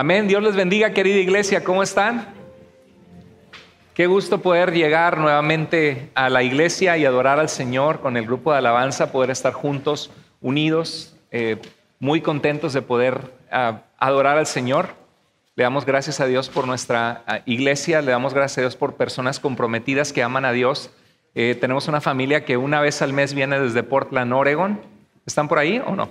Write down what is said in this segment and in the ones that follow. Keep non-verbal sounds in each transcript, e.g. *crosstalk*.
Amén. Dios les bendiga, querida iglesia. ¿Cómo están? Qué gusto poder llegar nuevamente a la iglesia y adorar al Señor con el grupo de alabanza, poder estar juntos, unidos, eh, muy contentos de poder ah, adorar al Señor. Le damos gracias a Dios por nuestra ah, iglesia, le damos gracias a Dios por personas comprometidas que aman a Dios. Eh, tenemos una familia que una vez al mes viene desde Portland, Oregon. ¿Están por ahí o no?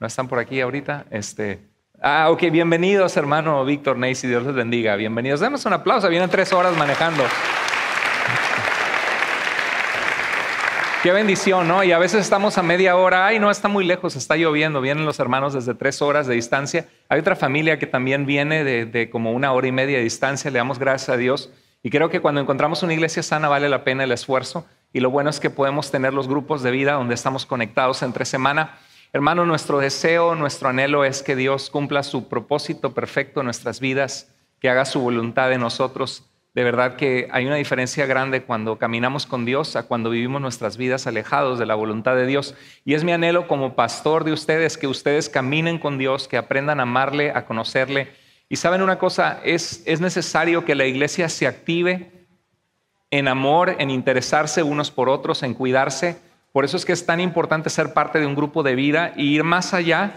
¿No están por aquí ahorita? Este, Ah, ok, bienvenidos hermano Víctor y Dios les bendiga, bienvenidos. Demos un aplauso, vienen tres horas manejando. Qué bendición, ¿no? Y a veces estamos a media hora, ay, no, está muy lejos, está lloviendo, vienen los hermanos desde tres horas de distancia. Hay otra familia que también viene de, de, como una hora y media de distancia, le damos gracias a Dios. Y creo que cuando encontramos una iglesia sana vale la pena el esfuerzo y lo bueno es que podemos tener los grupos de vida donde estamos conectados entre semana. Hermano, nuestro deseo, nuestro anhelo es que Dios cumpla su propósito perfecto en nuestras vidas, que haga su voluntad en nosotros. De verdad que hay una diferencia grande cuando caminamos con Dios a cuando vivimos nuestras vidas alejados de la voluntad de Dios. Y es mi anhelo como pastor de ustedes que ustedes caminen con Dios, que aprendan a amarle, a conocerle. Y saben una cosa, es, es necesario que la iglesia se active en amor, en interesarse unos por otros, en cuidarse por eso es que es tan importante ser parte de un grupo de vida y ir más allá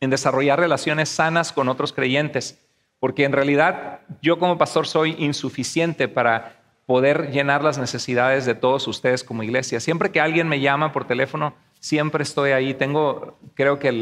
en desarrollar relaciones sanas con otros creyentes, porque en realidad yo como pastor soy insuficiente para poder llenar las necesidades de todos ustedes como iglesia. Siempre que alguien me llama por teléfono, siempre estoy ahí. Tengo, creo que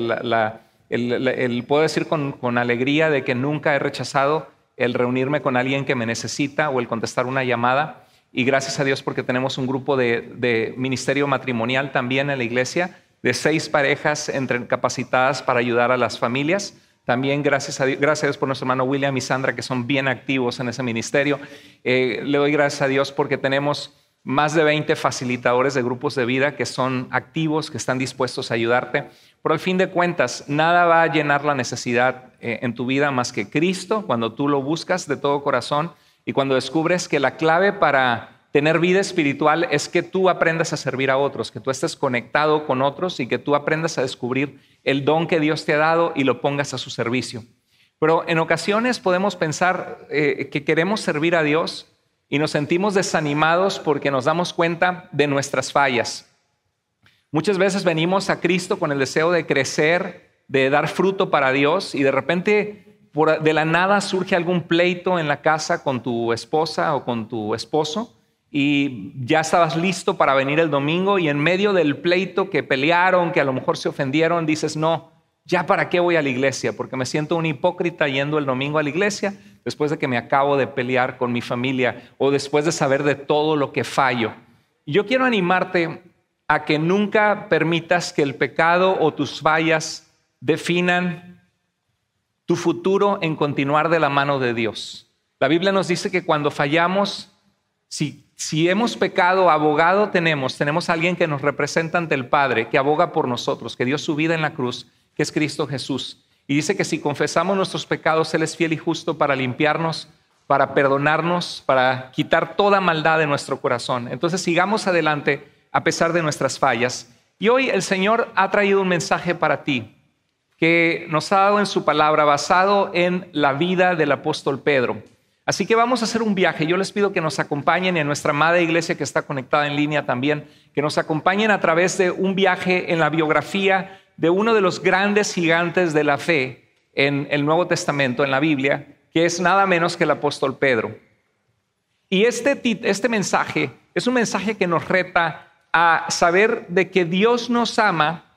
puedo decir con alegría de que nunca he rechazado el reunirme con alguien que me necesita o el contestar una llamada. Y gracias a Dios porque tenemos un grupo de, ministerio matrimonial también en la iglesia, de seis parejas entre, capacitadas para ayudar a las familias. También gracias a, Dios, gracias por nuestro hermano William y Sandra, que son bien activos en ese ministerio. Eh, le doy gracias a Dios porque tenemos más de 20 facilitadores de grupos de vida que son activos, que están dispuestos a ayudarte. Pero al fin de cuentas, nada va a llenar la necesidad eh, en tu vida más que Cristo, cuando tú lo buscas de todo corazón y cuando descubres que la clave para tener vida espiritual es que tú aprendas a servir a otros, que tú estés conectado con otros y que tú aprendas a descubrir el don que Dios te ha dado y lo pongas a su servicio. Pero en ocasiones podemos pensar eh, que queremos servir a Dios y nos sentimos desanimados porque nos damos cuenta de nuestras fallas. Muchas veces venimos a Cristo con el deseo de crecer, de dar fruto para Dios y de repente de la nada surge algún pleito en la casa con tu esposa o con tu esposo y ya estabas listo para venir el domingo y en medio del pleito que pelearon, que a lo mejor se ofendieron, dices, no, ya para qué voy a la iglesia, porque me siento un hipócrita yendo el domingo a la iglesia después de que me acabo de pelear con mi familia o después de saber de todo lo que fallo. Yo quiero animarte a que nunca permitas que el pecado o tus fallas definan tu futuro en continuar de la mano de Dios. La Biblia nos dice que cuando fallamos, si, si hemos pecado, abogado tenemos, tenemos a alguien que nos representa ante el Padre, que aboga por nosotros, que dio su vida en la cruz, que es Cristo Jesús. Y dice que si confesamos nuestros pecados, Él es fiel y justo para limpiarnos, para perdonarnos, para quitar toda maldad de nuestro corazón. Entonces sigamos adelante a pesar de nuestras fallas. Y hoy el Señor ha traído un mensaje para ti que nos ha dado en su palabra basado en la vida del apóstol Pedro. Así que vamos a hacer un viaje. Yo les pido que nos acompañen en a nuestra amada iglesia que está conectada en línea también, que nos acompañen a través de un viaje en la biografía de uno de los grandes gigantes de la fe en el Nuevo Testamento, en la Biblia, que es nada menos que el apóstol Pedro. Y este, este mensaje es un mensaje que nos reta a saber de que Dios nos ama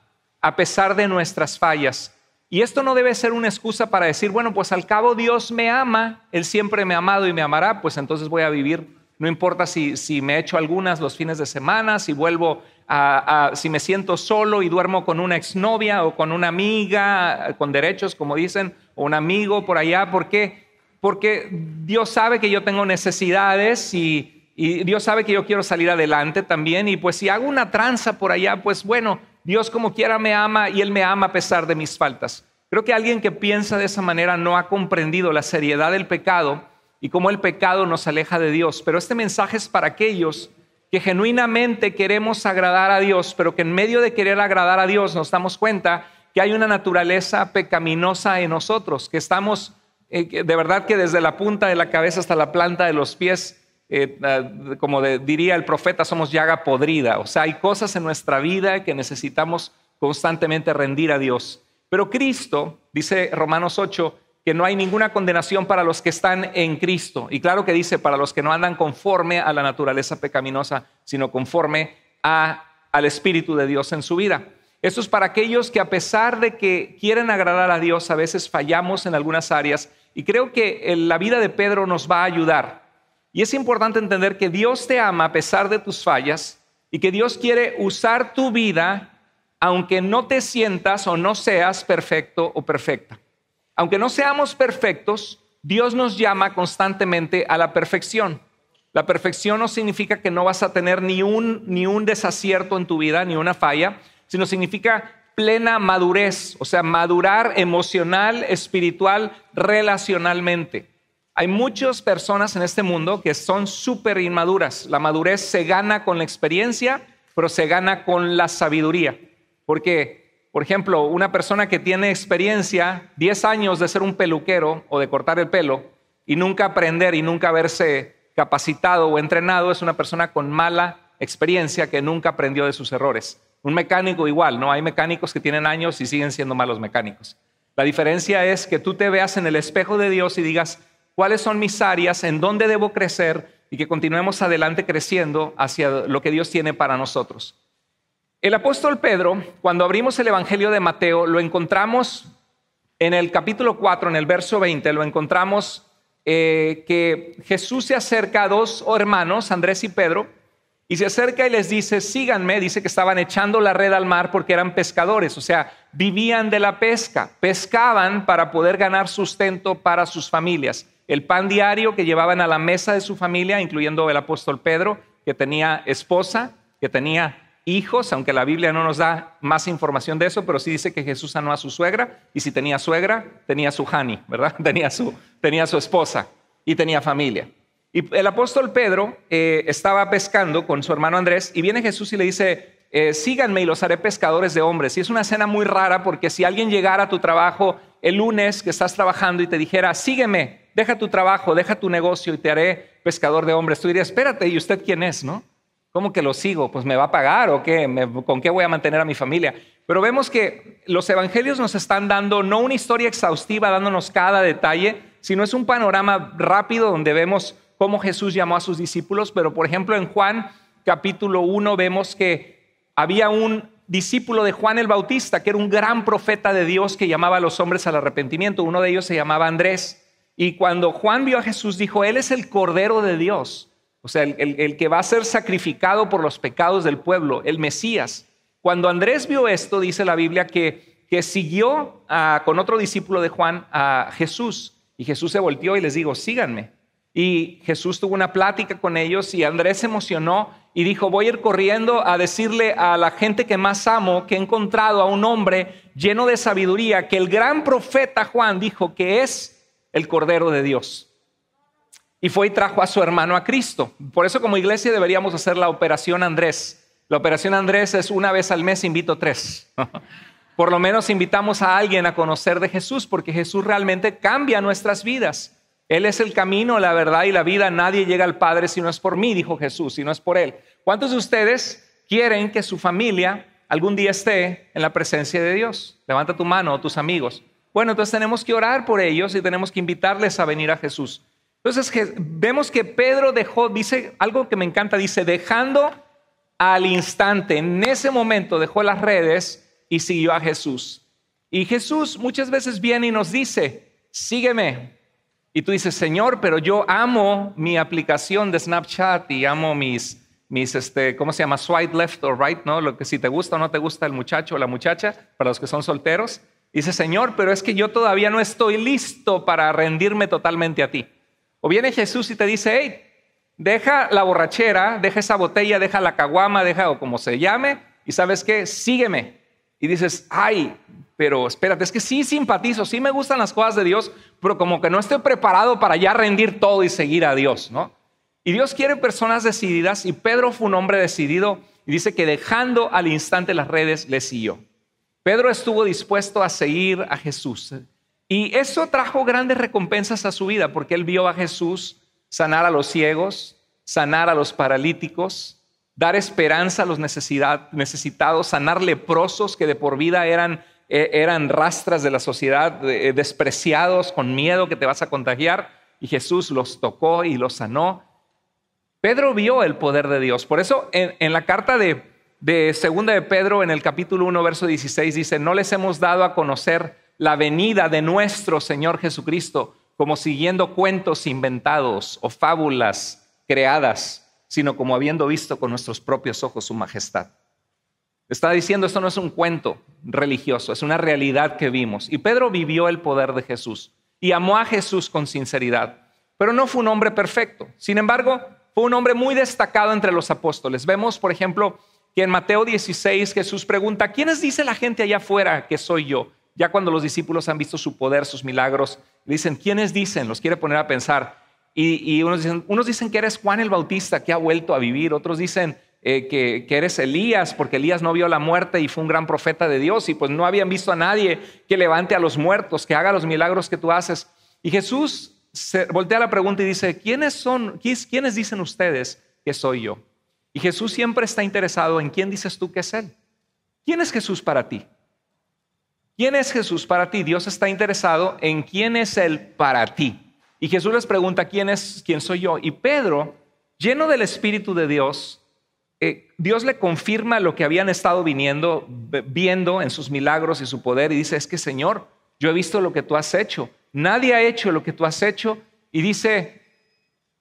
a pesar de nuestras fallas. Y esto no debe ser una excusa para decir, bueno, pues al cabo Dios me ama, Él siempre me ha amado y me amará, pues entonces voy a vivir. No importa si, si me echo algunas los fines de semana, si vuelvo a, si me siento solo y duermo con una exnovia o con una amiga, con derechos, como dicen, o un amigo por allá. ¿Por qué? Porque Dios sabe que yo tengo necesidades y Dios sabe que yo quiero salir adelante también. Y pues si hago una tranza por allá, pues bueno, Dios como quiera me ama y Él me ama a pesar de mis faltas. Creo que alguien que piensa de esa manera no ha comprendido la seriedad del pecado y cómo el pecado nos aleja de Dios. Pero este mensaje es para aquellos que genuinamente queremos agradar a Dios, pero que en medio de querer agradar a Dios nos damos cuenta que hay una naturaleza pecaminosa en nosotros, que estamos, eh, de verdad que desde la punta de la cabeza hasta la planta de los pies, eh, ah, como diría el profeta, somos llaga podrida. O sea, hay cosas en nuestra vida que necesitamos constantemente rendir a Dios. Pero Cristo, dice Romanos 8, que no hay ninguna condenación para los que están en Cristo. Y claro que dice, para los que no andan conforme a la naturaleza pecaminosa, sino conforme al Espíritu de Dios en su vida. Esto es para aquellos que a pesar de que quieren agradar a Dios, a veces fallamos en algunas áreas. Y creo que eh, la vida de Pedro nos va a ayudar. Y es importante entender que Dios te ama a pesar de tus fallas y que Dios quiere usar tu vida aunque no te sientas o no seas perfecto o perfecta. Aunque no seamos perfectos, Dios nos llama constantemente a la perfección. La perfección no significa que no vas a tener ni un, ni un desacierto en tu vida, ni una falla, sino significa plena madurez, o sea, madurar emocional, espiritual, relacionalmente. Hay muchas personas en este mundo que son súper inmaduras. La madurez se gana con la experiencia, pero se gana con la sabiduría. Porque, por ejemplo, una persona que tiene experiencia, 10 años de ser un peluquero o de cortar el pelo, y nunca aprender y nunca haberse capacitado o entrenado, es una persona con mala experiencia que nunca aprendió de sus errores. Un mecánico igual, ¿no? Hay mecánicos que tienen años y siguen siendo malos mecánicos. La diferencia es que tú te veas en el espejo de Dios y digas, cuáles son mis áreas, en dónde debo crecer y que continuemos adelante creciendo hacia lo que Dios tiene para nosotros. El apóstol Pedro, cuando abrimos el Evangelio de Mateo, lo encontramos en el capítulo 4, en el verso 20, lo encontramos eh, que Jesús se acerca a dos hermanos, Andrés y Pedro, y se acerca y les dice, síganme, dice que estaban echando la red al mar porque eran pescadores, o sea, vivían de la pesca, pescaban para poder ganar sustento para sus familias el pan diario que llevaban a la mesa de su familia, incluyendo el apóstol Pedro, que tenía esposa, que tenía hijos, aunque la Biblia no nos da más información de eso, pero sí dice que Jesús sanó a su suegra, y si tenía suegra, tenía su Hani, ¿verdad? *laughs* Tenía su, esposa y tenía familia. Y el apóstol Pedro eh, estaba pescando con su hermano Andrés, y viene Jesús y le dice, eh, síganme y los haré pescadores de hombres. Y es una escena muy rara porque si alguien llegara a tu trabajo el lunes que estás trabajando y te dijera, sígueme, deja tu trabajo, deja tu negocio y te haré pescador de hombres. Tú dirías, espérate, ¿y usted quién es? ¿No? ¿Cómo que lo sigo? Pues me va a pagar o qué? ¿Con qué voy a mantener a mi familia? Pero vemos que los evangelios nos están dando no una historia exhaustiva, dándonos cada detalle, sino es un panorama rápido donde vemos cómo Jesús llamó a sus discípulos. Pero por ejemplo en Juan capítulo 1 vemos que había un discípulo de Juan el Bautista, que era un gran profeta de Dios que llamaba a los hombres al arrepentimiento. Uno de ellos se llamaba Andrés. Y cuando Juan vio a Jesús, dijo, Él es el Cordero de Dios, o sea, el, que va a ser sacrificado por los pecados del pueblo, el Mesías. Cuando Andrés vio esto, dice la Biblia que, que siguió ah, con otro discípulo de Juan a Jesús. Y Jesús se volteó y les dijo, síganme. Y Jesús tuvo una plática con ellos y Andrés se emocionó y dijo, voy a ir corriendo a decirle a la gente que más amo que he encontrado a un hombre lleno de sabiduría, que el gran profeta Juan dijo que es el Cordero de Dios. Y fue y trajo a su hermano a Cristo. Por eso como iglesia deberíamos hacer la operación Andrés. La operación Andrés es una vez al mes invito tres. *laughs* Por lo menos invitamos a alguien a conocer de Jesús porque Jesús realmente cambia nuestras vidas. Él es el camino, la verdad y la vida. Nadie llega al Padre si no es por mí, dijo Jesús, si no es por Él. ¿Cuántos de ustedes quieren que su familia algún día esté en la presencia de Dios? Levanta tu mano, tus amigos. Bueno, entonces tenemos que orar por ellos y tenemos que invitarles a venir a Jesús. Entonces vemos que Pedro dejó, dice algo que me encanta, dice, dejando al instante, en ese momento dejó las redes y siguió a Jesús. Y Jesús muchas veces viene y nos dice, sígueme. Y tú dices, Señor, pero yo amo mi aplicación de Snapchat y amo mis, mis este, ¿cómo se llama? Swipe left or right, ¿no? Lo que si te gusta o no te gusta el muchacho o la muchacha, para los que son solteros. Dice, Señor, pero es que yo todavía no estoy listo para rendirme totalmente a ti. O viene Jesús y te dice, hey, deja la borrachera, deja esa botella, deja la caguama, deja o como se llame, y sabes qué, sígueme. Y dices, ay, pero espérate, es que sí simpatizo, sí me gustan las cosas de Dios, pero como que no estoy preparado para ya rendir todo y seguir a Dios, ¿no? Y Dios quiere personas decididas, y Pedro fue un hombre decidido, y dice que dejando al instante las redes, le siguió. Pedro estuvo dispuesto a seguir a Jesús. Y eso trajo grandes recompensas a su vida, porque él vio a Jesús sanar a los ciegos, sanar a los paralíticos, dar esperanza a los necesitados, sanar leprosos que de por vida eran, e, eran rastras de la sociedad, eh, despreciados, con miedo que te vas a contagiar. Y Jesús los tocó y los sanó. Pedro vio el poder de Dios. Por eso en la carta de de segunda de Pedro en el capítulo 1, verso 16 dice, no les hemos dado a conocer la venida de nuestro Señor Jesucristo como siguiendo cuentos inventados o fábulas creadas, sino como habiendo visto con nuestros propios ojos su majestad. Está diciendo, esto no es un cuento religioso, es una realidad que vimos. Y Pedro vivió el poder de Jesús y amó a Jesús con sinceridad, pero no fue un hombre perfecto. Sin embargo, fue un hombre muy destacado entre los apóstoles. Vemos, por ejemplo, que en Mateo 16 Jesús pregunta, ¿quiénes dice la gente allá afuera que soy yo? Ya cuando los discípulos han visto su poder, sus milagros, dicen, ¿quiénes dicen? Los quiere poner a pensar. Y, unos, dicen, que eres Juan el Bautista, que ha vuelto a vivir. Otros dicen eh, que, eres Elías, porque Elías no vio la muerte y fue un gran profeta de Dios. Y pues no habían visto a nadie que levante a los muertos, que haga los milagros que tú haces. Y Jesús se voltea la pregunta y dice, ¿quiénes son, quiénes dicen ustedes que soy yo? Y Jesús siempre está interesado en quién dices tú que es Él. ¿Quién es Jesús para ti? ¿Quién es Jesús para ti? Dios está interesado en quién es Él para ti. Y Jesús les pregunta, ¿quién es, quién soy yo? Y Pedro, lleno del Espíritu de Dios, eh, Dios le confirma lo que habían estado viniendo, viendo en sus milagros y su poder y dice, es que Señor, yo he visto lo que tú has hecho. Nadie ha hecho lo que tú has hecho. Y dice,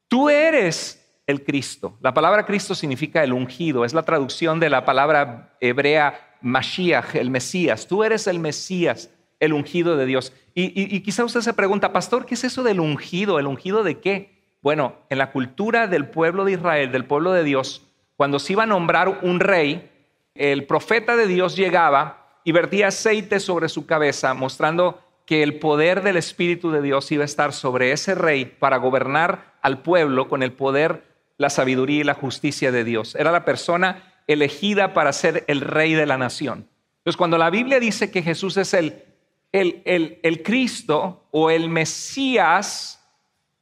tú eres el Cristo. La palabra Cristo significa el ungido, es la traducción de la palabra hebrea Mashiach, el Mesías. Tú eres el Mesías, el ungido de Dios. Y, quizá usted se pregunta, pastor, ¿qué es eso del ungido? ¿El ungido de qué? Bueno, en la cultura del pueblo de Israel, del pueblo de Dios, cuando se iba a nombrar un rey, el profeta de Dios llegaba y vertía aceite sobre su cabeza, mostrando que el poder del Espíritu de Dios iba a estar sobre ese rey para gobernar al pueblo con el poder la sabiduría y la justicia de Dios. Era la persona elegida para ser el rey de la nación. Entonces, cuando la Biblia dice que Jesús es el, el, el, Cristo o el Mesías,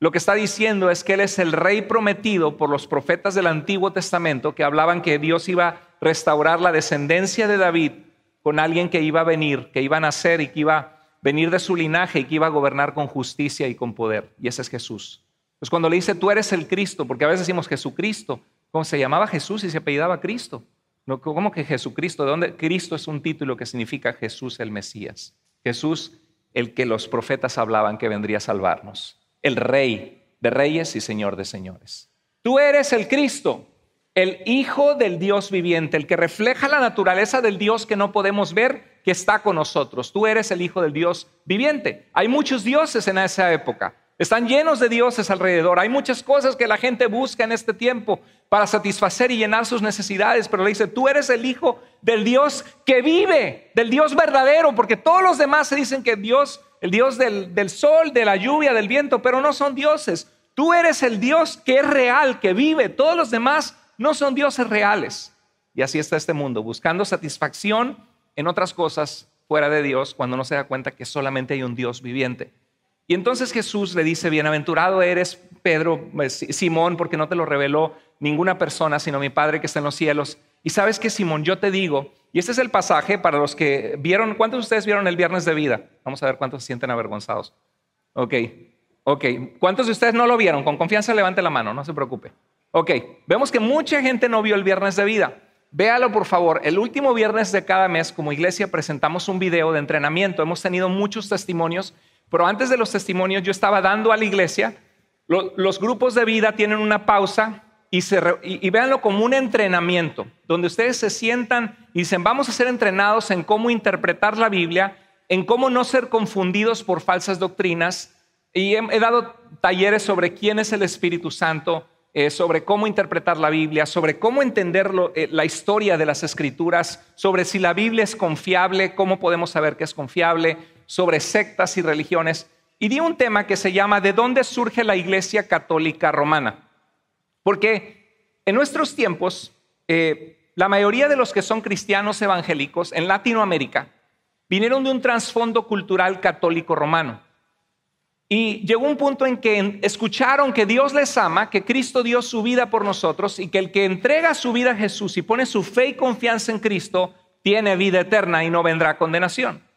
lo que está diciendo es que Él es el rey prometido por los profetas del Antiguo Testamento que hablaban que Dios iba a restaurar la descendencia de David con alguien que iba a venir, que iba a nacer y que iba a venir de su linaje y que iba a gobernar con justicia y con poder. Y ese es Jesús. Pues cuando le dice tú eres el Cristo, porque a veces decimos Jesucristo, ¿cómo se llamaba Jesús y se apellidaba Cristo? ¿Cómo que Jesucristo? ¿De dónde? Cristo es un título que significa Jesús el Mesías. Jesús el que los profetas hablaban que vendría a salvarnos. El Rey de reyes y Señor de señores. Tú eres el Cristo, el Hijo del Dios viviente, el que refleja la naturaleza del Dios que no podemos ver, que está con nosotros. Tú eres el Hijo del Dios viviente. Hay muchos dioses en esa época. Están llenos de dioses alrededor. Hay muchas cosas que la gente busca en este tiempo para satisfacer y llenar sus necesidades, pero le dice, tú eres el hijo del Dios que vive, del Dios verdadero, porque todos los demás se dicen que Dios, el Dios del, del sol, de la lluvia, del viento, pero no son dioses. Tú eres el Dios que es real, que vive. Todos los demás no son dioses reales. Y así está este mundo, buscando satisfacción en otras cosas fuera de Dios cuando no se da cuenta que solamente hay un Dios viviente. Y entonces Jesús le dice, bienaventurado eres Pedro, pues, Simón, porque no te lo reveló ninguna persona, sino mi Padre que está en los cielos. Y sabes que Simón, yo te digo, y este es el pasaje para los que vieron, ¿cuántos de ustedes vieron el viernes de vida? Vamos a ver cuántos se sienten avergonzados. Ok, ok. ¿Cuántos de ustedes no lo vieron? Con confianza levante la mano, no se preocupe. Ok, vemos que mucha gente no vio el viernes de vida. Véalo por favor. El último viernes de cada mes como iglesia presentamos un video de entrenamiento. Hemos tenido muchos testimonios pero antes de los testimonios yo estaba dando a la iglesia, los grupos de vida tienen una pausa y, se, véanlo como un entrenamiento, donde ustedes se sientan y dicen, vamos a ser entrenados en cómo interpretar la Biblia, en cómo no ser confundidos por falsas doctrinas. Y he, dado talleres sobre quién es el Espíritu Santo, eh, sobre cómo interpretar la Biblia, sobre cómo entender eh, la historia de las escrituras, sobre si la Biblia es confiable, cómo podemos saber que es confiable, sobre sectas y religiones y di un tema que se llama ¿De dónde surge la Iglesia Católica Romana? Porque en nuestros tiempos, eh, la mayoría de los que son cristianos evangélicos en Latinoamérica vinieron de un trasfondo cultural católico romano. Y llegó un punto en que escucharon que Dios les ama, que Cristo dio su vida por nosotros y que el que entrega su vida a Jesús y pone su fe y confianza en Cristo tiene vida eterna y no vendrá condenación.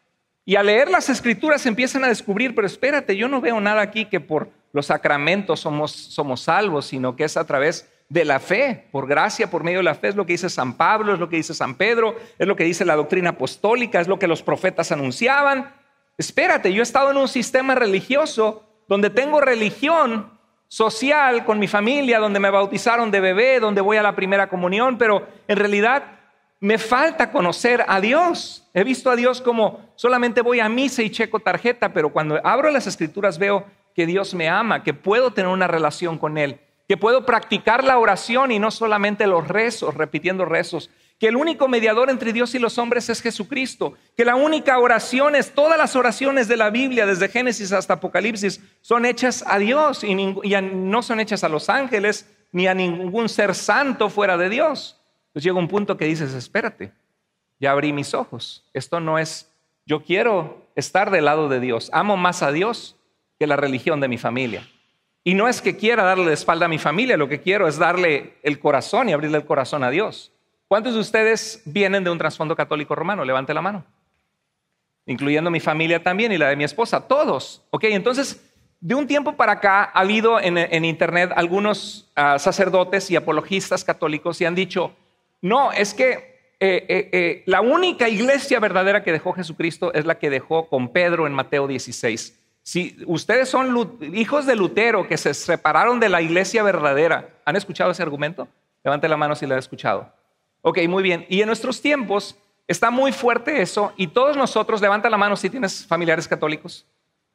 Y al leer las escrituras empiezan a descubrir, pero espérate, yo no veo nada aquí que por los sacramentos somos, somos salvos, sino que es a través de la fe, por gracia, por medio de la fe, es lo que dice San Pablo, es lo que dice San Pedro, es lo que dice la doctrina apostólica, es lo que los profetas anunciaban. Espérate, yo he estado en un sistema religioso donde tengo religión social con mi familia, donde me bautizaron de bebé, donde voy a la primera comunión, pero en realidad me falta conocer a Dios. He visto a Dios como solamente voy a misa y checo tarjeta, pero cuando abro las escrituras veo que Dios me ama, que puedo tener una relación con Él, que puedo practicar la oración y no solamente los rezos, repitiendo rezos, que el único mediador entre Dios y los hombres es Jesucristo, que la única oración es, todas las oraciones de la Biblia, desde Génesis hasta Apocalipsis, son hechas a Dios y, no son hechas a los ángeles ni a ningún ser santo fuera de Dios. Entonces llega un punto que dices, espérate, ya abrí mis ojos. Esto no es, yo quiero estar del lado de Dios. Amo más a Dios que la religión de mi familia. Y no es que quiera darle la espalda a mi familia, lo que quiero es darle el corazón y abrirle el corazón a Dios. ¿Cuántos de ustedes vienen de un trasfondo católico romano? Levante la mano. Incluyendo mi familia también y la de mi esposa, todos. Ok, entonces, de un tiempo para acá ha habido en, Internet algunos ah, sacerdotes y apologistas católicos y han dicho, no, es que eh, eh, eh, la única iglesia verdadera que dejó Jesucristo es la que dejó con Pedro en Mateo 16. Si ustedes son hijos de Lutero que se separaron de la iglesia verdadera, ¿han escuchado ese argumento? Levante la mano si lo han escuchado. Ok, muy bien. Y en nuestros tiempos está muy fuerte eso y todos nosotros, levanta la mano si tienes familiares católicos.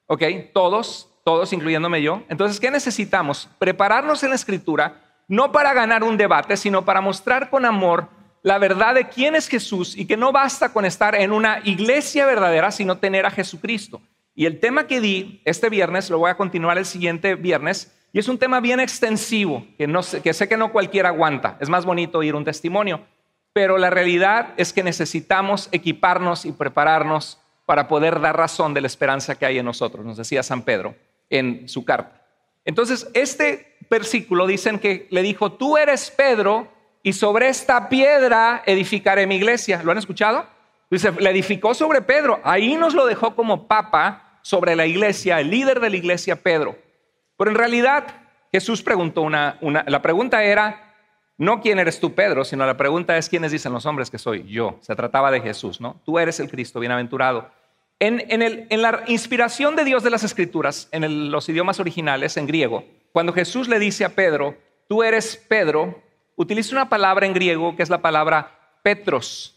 Ok, todos, todos, incluyéndome yo. Entonces, ¿qué necesitamos? Prepararnos en la escritura no para ganar un debate, sino para mostrar con amor la verdad de quién es Jesús y que no basta con estar en una iglesia verdadera, sino tener a Jesucristo. Y el tema que di este viernes, lo voy a continuar el siguiente viernes, y es un tema bien extensivo, que, sé, que sé que no cualquiera aguanta. Es más bonito oír un testimonio, pero la realidad es que necesitamos equiparnos y prepararnos para poder dar razón de la esperanza que hay en nosotros, nos decía San Pedro en su carta. Entonces, este versículo dicen que le dijo, tú eres Pedro y sobre esta piedra edificaré mi iglesia. ¿Lo han escuchado? Dice, le edificó sobre Pedro. Ahí nos lo dejó como papa sobre la iglesia, el líder de la iglesia, Pedro. Pero en realidad Jesús preguntó una, la pregunta era, no quién eres tú, Pedro, sino la pregunta es quiénes dicen los hombres que soy yo. Se trataba de Jesús, ¿no? Tú eres el Cristo, bienaventurado. En, el, en la inspiración de Dios de las Escrituras, en los idiomas originales, en griego, cuando Jesús le dice a Pedro, tú eres Pedro, utiliza una palabra en griego que es la palabra Petros,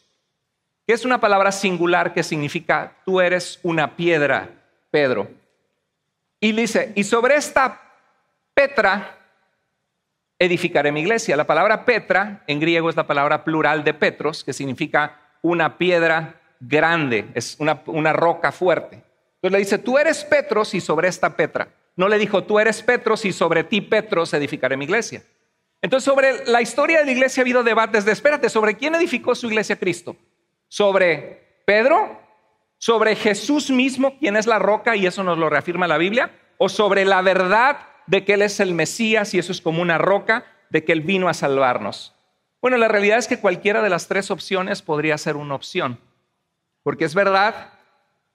que es una palabra singular que significa tú eres una piedra, Pedro. Y dice, y sobre esta Petra edificaré mi iglesia. La palabra Petra en griego es la palabra plural de Petros, que significa una piedra grande, es una, una roca fuerte. Entonces le dice, tú eres Petros y sobre esta Petra. No le dijo, tú eres Petro, y sobre ti se edificaré mi iglesia. Entonces, sobre la historia de la iglesia ha habido debates de, espérate, ¿sobre quién edificó su iglesia Cristo? ¿Sobre Pedro? ¿Sobre Jesús mismo, quien es la roca y eso nos lo reafirma la Biblia? ¿O sobre la verdad de que Él es el Mesías y eso es como una roca, de que Él vino a salvarnos? Bueno, la realidad es que cualquiera de las tres opciones podría ser una opción, porque es verdad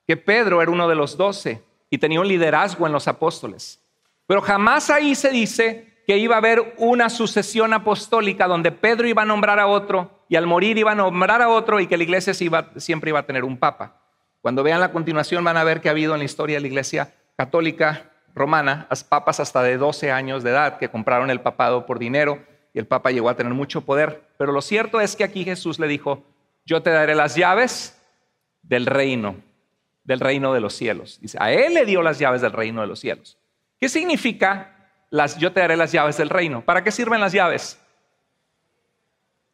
que Pedro era uno de los doce, y tenía un liderazgo en los apóstoles. Pero jamás ahí se dice que iba a haber una sucesión apostólica donde Pedro iba a nombrar a otro y al morir iba a nombrar a otro y que la iglesia siempre iba a tener un papa. Cuando vean la continuación van a ver que ha habido en la historia de la iglesia católica romana papas hasta de 12 años de edad que compraron el papado por dinero y el papa llegó a tener mucho poder. Pero lo cierto es que aquí Jesús le dijo, yo te daré las llaves del reino del reino de los cielos. Dice, a Él le dio las llaves del reino de los cielos. ¿Qué significa las, yo te daré las llaves del reino? ¿Para qué sirven las llaves?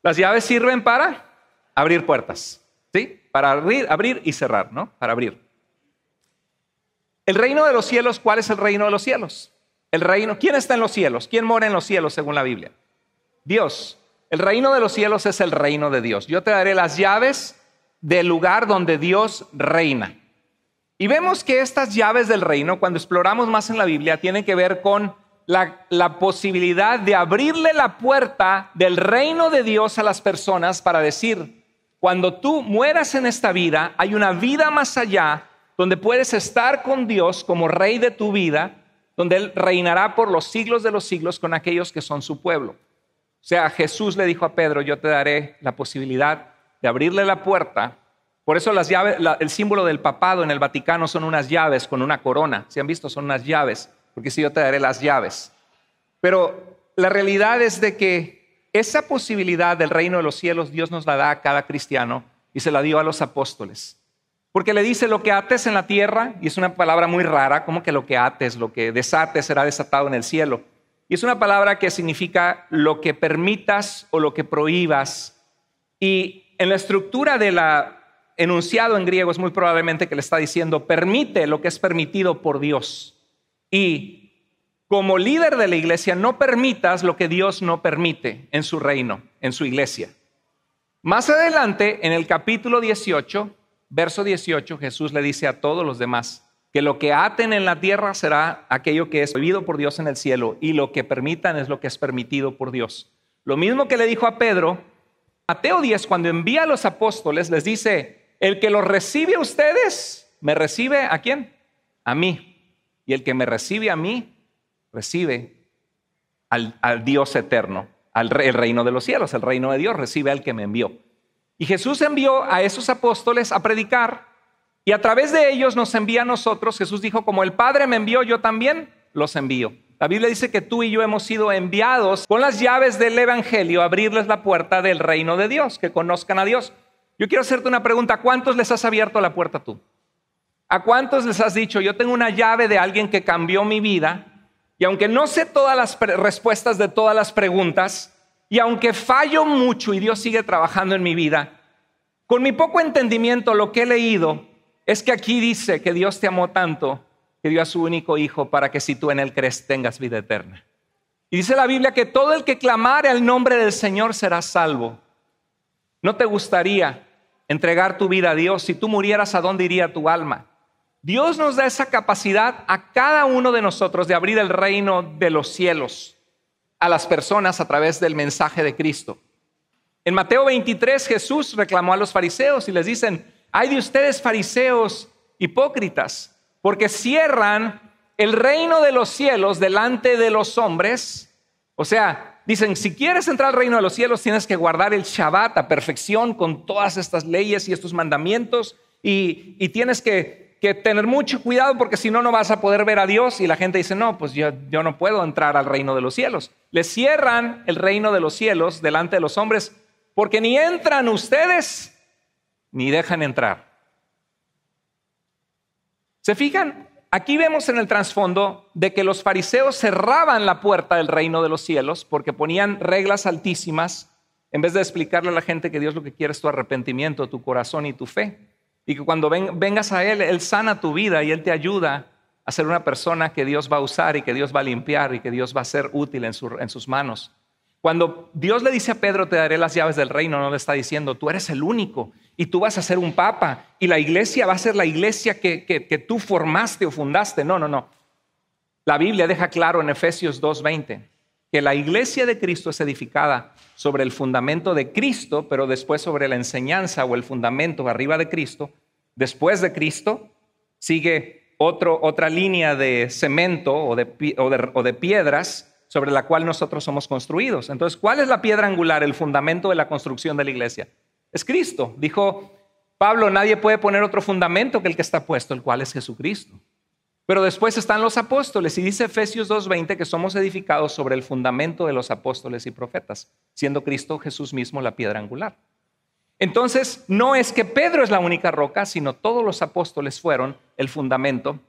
Las llaves sirven para abrir puertas, ¿sí? Para abrir, abrir y cerrar, ¿no? Para abrir. El reino de los cielos, ¿cuál es el reino de los cielos? El reino, ¿quién está en los cielos? ¿Quién mora en los cielos según la Biblia? Dios. El reino de los cielos es el reino de Dios. Yo te daré las llaves del lugar donde Dios reina. Y vemos que estas llaves del reino, cuando exploramos más en la Biblia, tienen que ver con la, posibilidad de abrirle la puerta del reino de Dios a las personas para decir, cuando tú mueras en esta vida, hay una vida más allá donde puedes estar con Dios como rey de tu vida, donde Él reinará por los siglos de los siglos con aquellos que son su pueblo. O sea, Jesús le dijo a Pedro, yo te daré la posibilidad de abrirle la puerta por eso las llaves, el símbolo del papado en el Vaticano son unas llaves con una corona. Si han visto, son unas llaves, porque si yo te daré las llaves. Pero la realidad es de que esa posibilidad del reino de los cielos Dios nos la da a cada cristiano y se la dio a los apóstoles. Porque le dice lo que ates en la tierra, y es una palabra muy rara, como que lo que ates, lo que desates será desatado en el cielo. Y es una palabra que significa lo que permitas o lo que prohíbas. Y en la estructura de la enunciado en griego es muy probablemente que le está diciendo, permite lo que es permitido por Dios. Y como líder de la iglesia, no permitas lo que Dios no permite en su reino, en su iglesia. Más adelante, en el capítulo 18, verso 18, Jesús le dice a todos los demás que lo que aten en la tierra será aquello que es prohibido por Dios en el cielo y lo que permitan es lo que es permitido por Dios. Lo mismo que le dijo a Pedro, Mateo 10, cuando envía a los apóstoles, les dice, el que los recibe a ustedes, me recibe a quién? A mí. Y el que me recibe a mí, recibe al, Dios eterno, al el reino de los cielos, el reino de Dios, recibe al que me envió. Y Jesús envió a esos apóstoles a predicar y a través de ellos nos envía a nosotros. Jesús dijo, como el Padre me envió, yo también los envío. La Biblia dice que tú y yo hemos sido enviados con las llaves del Evangelio a abrirles la puerta del reino de Dios, que conozcan a Dios. Yo quiero hacerte una pregunta. ¿A cuántos les has abierto la puerta tú? ¿A cuántos les has dicho, yo tengo una llave de alguien que cambió mi vida? Y aunque no sé todas las respuestas de todas las preguntas, y aunque fallo mucho y Dios sigue trabajando en mi vida, con mi poco entendimiento lo que he leído es que aquí dice que Dios te amó tanto que dio a su único hijo para que si tú en él crees tengas vida eterna. Y dice la Biblia que todo el que clamare al nombre del Señor será salvo. ¿No te gustaría entregar tu vida a Dios, si tú murieras, ¿a dónde iría tu alma? Dios nos da esa capacidad a cada uno de nosotros de abrir el reino de los cielos a las personas a través del mensaje de Cristo. En Mateo 23 Jesús reclamó a los fariseos y les dicen, hay de ustedes fariseos hipócritas, porque cierran el reino de los cielos delante de los hombres, o sea, dicen, si quieres entrar al reino de los cielos, tienes que guardar el Shabbat a perfección con todas estas leyes y estos mandamientos y, tienes que, tener mucho cuidado porque si no, no vas a poder ver a Dios. Y la gente dice, no, pues yo, no puedo entrar al reino de los cielos. Le cierran el reino de los cielos delante de los hombres porque ni entran ustedes ni dejan entrar. ¿Se fijan? Aquí vemos en el trasfondo de que los fariseos cerraban la puerta del reino de los cielos porque ponían reglas altísimas en vez de explicarle a la gente que Dios lo que quiere es tu arrepentimiento, tu corazón y tu fe. Y que cuando vengas a Él, Él sana tu vida y Él te ayuda a ser una persona que Dios va a usar y que Dios va a limpiar y que Dios va a ser útil en sus manos. Cuando Dios le dice a Pedro, te daré las llaves del reino, no le está diciendo, tú eres el único y tú vas a ser un papa y la iglesia va a ser la iglesia que, tú formaste o fundaste. No, no, no. La Biblia deja claro en Efesios 2.20 que la iglesia de Cristo es edificada sobre el fundamento de Cristo, pero después sobre la enseñanza o el fundamento arriba de Cristo. Después de Cristo sigue otro, otra línea de cemento o de piedras sobre la cual nosotros somos construidos. Entonces, ¿cuál es la piedra angular, el fundamento de la construcción de la iglesia? Es Cristo. Dijo Pablo, nadie puede poner otro fundamento que el que está puesto, el cual es Jesucristo. Pero después están los apóstoles y dice Efesios 2.20 que somos edificados sobre el fundamento de los apóstoles y profetas, siendo Cristo Jesús mismo la piedra angular. Entonces, no es que Pedro es la única roca, sino todos los apóstoles fueron el fundamento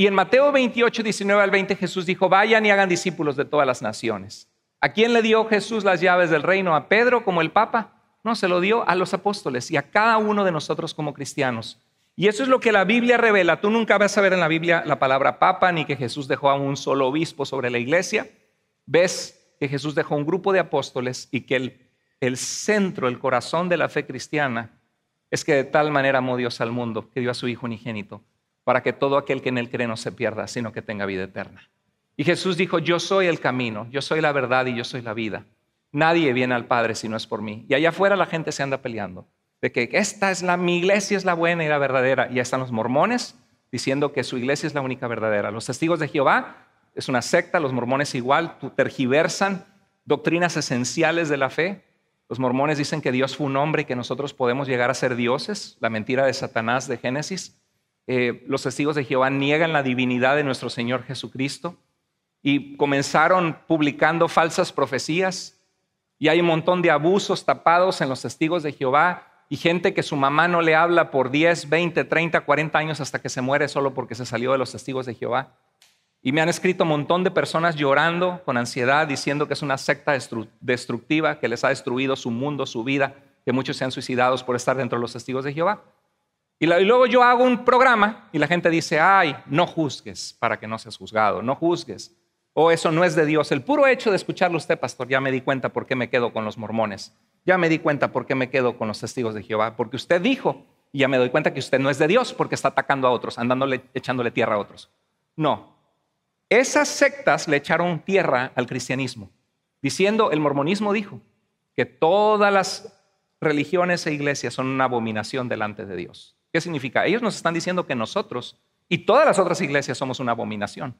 y en Mateo 28, 19 al 20 Jesús dijo, vayan y hagan discípulos de todas las naciones. ¿A quién le dio Jesús las llaves del reino? ¿A Pedro como el Papa? No, se lo dio a los apóstoles y a cada uno de nosotros como cristianos. Y eso es lo que la Biblia revela. Tú nunca vas a ver en la Biblia la palabra papa ni que Jesús dejó a un solo obispo sobre la iglesia. Ves que Jesús dejó un grupo de apóstoles y que el, el centro, el corazón de la fe cristiana es que de tal manera amó Dios al mundo que dio a su Hijo unigénito para que todo aquel que en él cree no se pierda, sino que tenga vida eterna. Y Jesús dijo, yo soy el camino, yo soy la verdad y yo soy la vida. Nadie viene al Padre si no es por mí. Y allá afuera la gente se anda peleando de que esta es la, mi iglesia es la buena y la verdadera. Y ya están los mormones diciendo que su iglesia es la única verdadera. Los testigos de Jehová es una secta, los mormones igual, tergiversan doctrinas esenciales de la fe. Los mormones dicen que Dios fue un hombre y que nosotros podemos llegar a ser dioses, la mentira de Satanás de Génesis. Eh, los testigos de Jehová niegan la divinidad de nuestro Señor Jesucristo y comenzaron publicando falsas profecías y hay un montón de abusos tapados en los testigos de Jehová y gente que su mamá no le habla por 10, 20, 30, 40 años hasta que se muere solo porque se salió de los testigos de Jehová. Y me han escrito un montón de personas llorando con ansiedad, diciendo que es una secta destructiva, que les ha destruido su mundo, su vida, que muchos se han suicidado por estar dentro de los testigos de Jehová. Y, luego yo hago un programa y la gente dice, ay, no juzgues para que no seas juzgado, no juzgues. O oh, eso no es de Dios. El puro hecho de escucharlo usted, pastor, ya me di cuenta por qué me quedo con los mormones. Ya me di cuenta por qué me quedo con los testigos de Jehová. Porque usted dijo, y ya me doy cuenta que usted no es de Dios porque está atacando a otros, andándole, echándole tierra a otros. No. Esas sectas le echaron tierra al cristianismo, diciendo, el mormonismo dijo que todas las religiones e iglesias son una abominación delante de Dios. ¿Qué significa? Ellos nos están diciendo que nosotros y todas las otras iglesias somos una abominación.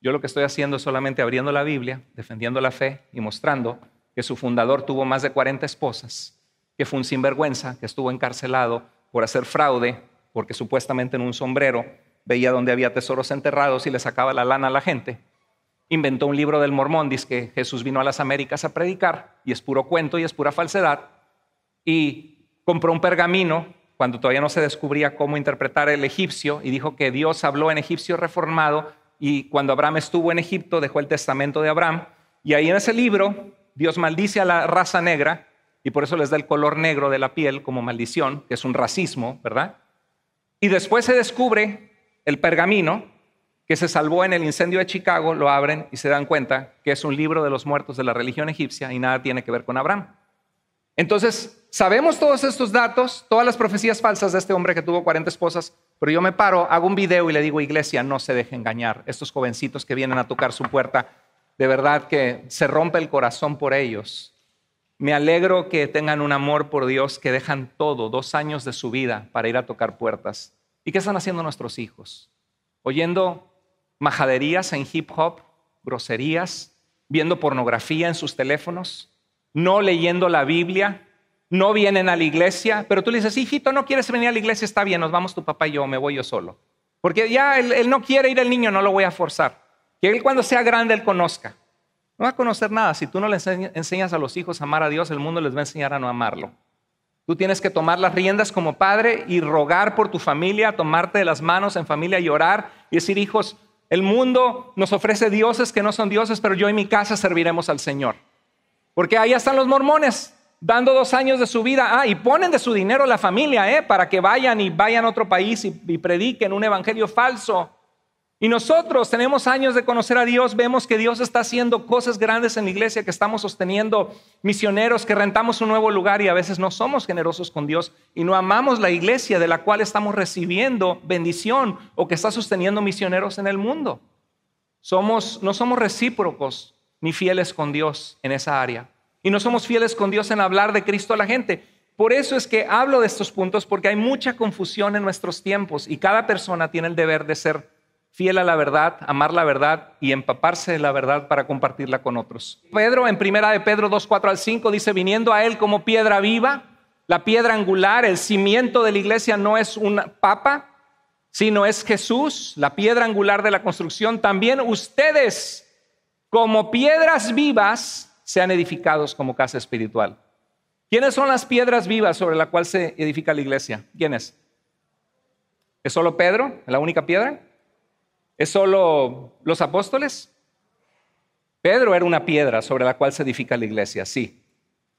Yo lo que estoy haciendo es solamente abriendo la Biblia, defendiendo la fe y mostrando que su fundador tuvo más de 40 esposas, que fue un sinvergüenza, que estuvo encarcelado por hacer fraude, porque supuestamente en un sombrero veía donde había tesoros enterrados y le sacaba la lana a la gente. Inventó un libro del mormón, dice que Jesús vino a las Américas a predicar, y es puro cuento y es pura falsedad. Y compró un pergamino cuando todavía no se descubría cómo interpretar el egipcio, y dijo que Dios habló en egipcio reformado, y cuando Abraham estuvo en Egipto dejó el testamento de Abraham, y ahí en ese libro Dios maldice a la raza negra, y por eso les da el color negro de la piel como maldición, que es un racismo, ¿verdad? Y después se descubre el pergamino que se salvó en el incendio de Chicago, lo abren y se dan cuenta que es un libro de los muertos de la religión egipcia y nada tiene que ver con Abraham. Entonces, Sabemos todos estos datos, todas las profecías falsas de este hombre que tuvo 40 esposas, pero yo me paro, hago un video y le digo, iglesia, no se deje engañar. Estos jovencitos que vienen a tocar su puerta, de verdad que se rompe el corazón por ellos. Me alegro que tengan un amor por Dios, que dejan todo, dos años de su vida para ir a tocar puertas. ¿Y qué están haciendo nuestros hijos? Oyendo majaderías en hip hop, groserías, viendo pornografía en sus teléfonos, no leyendo la Biblia, no vienen a la iglesia, pero tú le dices, hijito, no quieres venir a la iglesia, está bien, nos vamos tu papá y yo, me voy yo solo. Porque ya él, no quiere ir el niño, no lo voy a forzar. Que él cuando sea grande, él conozca. No va a conocer nada. Si tú no le enseñas a los hijos a amar a Dios, el mundo les va a enseñar a no amarlo. Tú tienes que tomar las riendas como padre y rogar por tu familia, tomarte de las manos en familia y orar y decir, hijos, el mundo nos ofrece dioses que no son dioses, pero yo y mi casa serviremos al Señor. Porque ahí están los mormones, dando dos años de su vida, ah, y ponen de su dinero a la familia, eh, para que vayan y vayan a otro país y, y prediquen un evangelio falso. Y nosotros tenemos años de conocer a Dios, vemos que Dios está haciendo cosas grandes en la iglesia, que estamos sosteniendo misioneros, que rentamos un nuevo lugar y a veces no somos generosos con Dios y no amamos la iglesia de la cual estamos recibiendo bendición o que está sosteniendo misioneros en el mundo. Somos, no somos recíprocos ni fieles con Dios en esa área y no somos fieles con Dios en hablar de Cristo a la gente. Por eso es que hablo de estos puntos, porque hay mucha confusión en nuestros tiempos y cada persona tiene el deber de ser fiel a la verdad, amar la verdad y empaparse de la verdad para compartirla con otros. Pedro, en primera de Pedro 2, 4 al 5, dice, viniendo a él como piedra viva, la piedra angular, el cimiento de la iglesia no es un papa, sino es Jesús, la piedra angular de la construcción. También ustedes, como piedras vivas, sean edificados como casa espiritual. ¿Quiénes son las piedras vivas sobre la cual se edifica la iglesia? ¿Quiénes? ¿Es solo Pedro, la única piedra? ¿Es solo los apóstoles? Pedro era una piedra sobre la cual se edifica la iglesia, sí,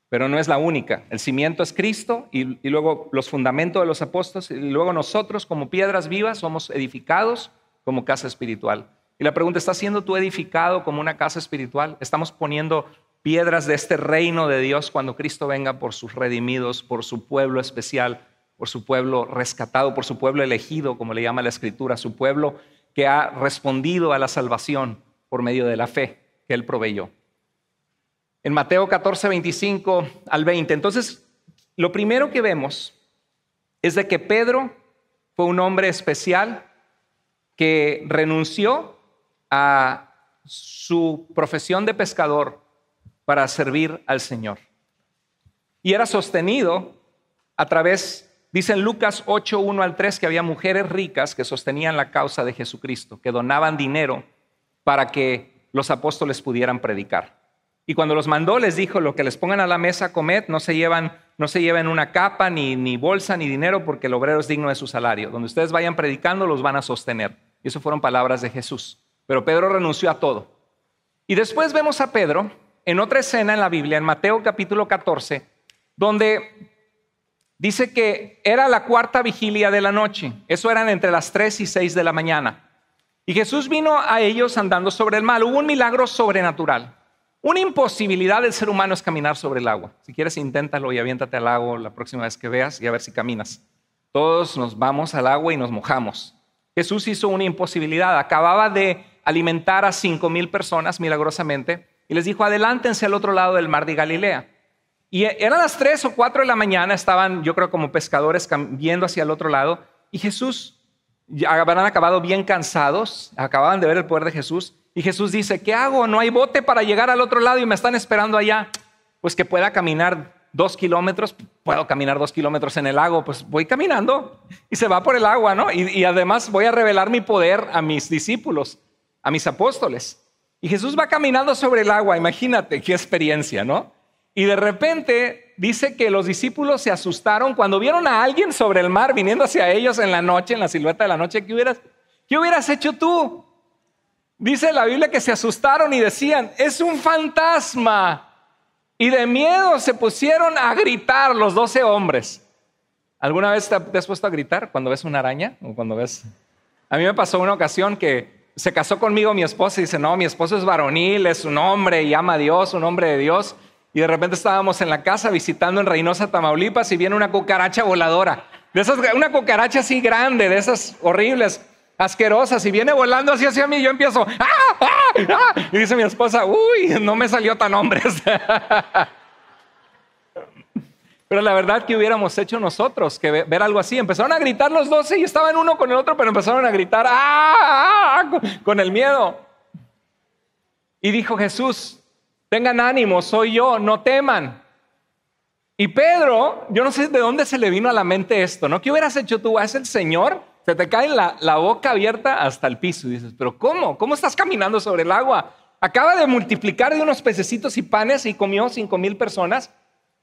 pero no es la única. El cimiento es Cristo y, y luego los fundamentos de los apóstoles y luego nosotros como piedras vivas somos edificados como casa espiritual. Y la pregunta, ¿estás siendo tú edificado como una casa espiritual? ¿Estamos poniendo piedras de este reino de Dios cuando Cristo venga por sus redimidos, por su pueblo especial, por su pueblo rescatado, por su pueblo elegido, como le llama la Escritura, su pueblo que ha respondido a la salvación por medio de la fe que Él proveyó. En Mateo 14, 25 al 20. Entonces, lo primero que vemos es de que Pedro fue un hombre especial que renunció a su profesión de pescador para servir al Señor. Y era sostenido a través, dicen Lucas 8, 1 al 3, que había mujeres ricas que sostenían la causa de Jesucristo, que donaban dinero para que los apóstoles pudieran predicar. Y cuando los mandó les dijo, lo que les pongan a la mesa, comed, no se llevan, no se lleven una capa, ni, ni bolsa, ni dinero, porque el obrero es digno de su salario. Donde ustedes vayan predicando, los van a sostener. Y eso fueron palabras de Jesús. Pero Pedro renunció a todo. Y después vemos a Pedro en otra escena en la Biblia, en Mateo capítulo 14, donde dice que era la cuarta vigilia de la noche. Eso eran entre las 3 y 6 de la mañana. Y Jesús vino a ellos andando sobre el mar. Hubo un milagro sobrenatural. Una imposibilidad del ser humano es caminar sobre el agua. Si quieres, inténtalo y aviéntate al agua la próxima vez que veas y a ver si caminas. Todos nos vamos al agua y nos mojamos. Jesús hizo una imposibilidad. Acababa de alimentar a cinco mil personas milagrosamente y les dijo, adelántense al otro lado del mar de Galilea. Y e, eran las tres o cuatro de la mañana, estaban yo creo como pescadores viendo hacia el otro lado, y Jesús, habrán acabado bien cansados, acababan de ver el poder de Jesús, y Jesús dice, ¿qué hago? No hay bote para llegar al otro lado y me están esperando allá. Pues que pueda caminar dos kilómetros, puedo caminar dos kilómetros en el lago, pues voy caminando y se va por el agua, ¿no? y además voy a revelar mi poder a mis discípulos, a mis apóstoles. Y Jesús va caminando sobre el agua, imagínate qué experiencia, ¿no? Y de repente dice que los discípulos se asustaron cuando vieron a alguien sobre el mar viniendo hacia ellos en la noche, en la silueta de la noche. ¿Qué hubieras, qué hubieras hecho tú? Dice la Biblia que se asustaron y decían, es un fantasma. Y de miedo se pusieron a gritar los doce hombres. ¿Alguna vez te has puesto a gritar cuando ves una araña o cuando ves... A mí me pasó una ocasión que se casó conmigo mi esposa y dice, no, mi esposo es varonil, es un hombre y ama a Dios, un hombre de Dios. Y de repente estábamos en la casa visitando en Reynosa, Tamaulipas, y viene una cucaracha voladora. De esas, una cucaracha así grande, de esas horribles, asquerosas, y viene volando así hacia mí. Y yo empiezo, ¡ah! ¡ah! ¡ah! Y dice mi esposa, uy, no me salió tan hombres. *laughs* Pero la verdad que hubiéramos hecho nosotros que ver algo así. Empezaron a gritar los doce y estaban uno con el otro, pero empezaron a gritar ¡Ah! ah, ah" con, el miedo. Y dijo Jesús, tengan ánimo, soy yo, no teman. Y Pedro, yo no sé de dónde se le vino a la mente esto, ¿no? ¿Qué hubieras hecho tú? ¿Es el Señor? Se te cae la, la boca abierta hasta el piso y dices, pero ¿cómo? ¿Cómo estás caminando sobre el agua? Acaba de multiplicar de unos pececitos y panes y comió cinco mil personas.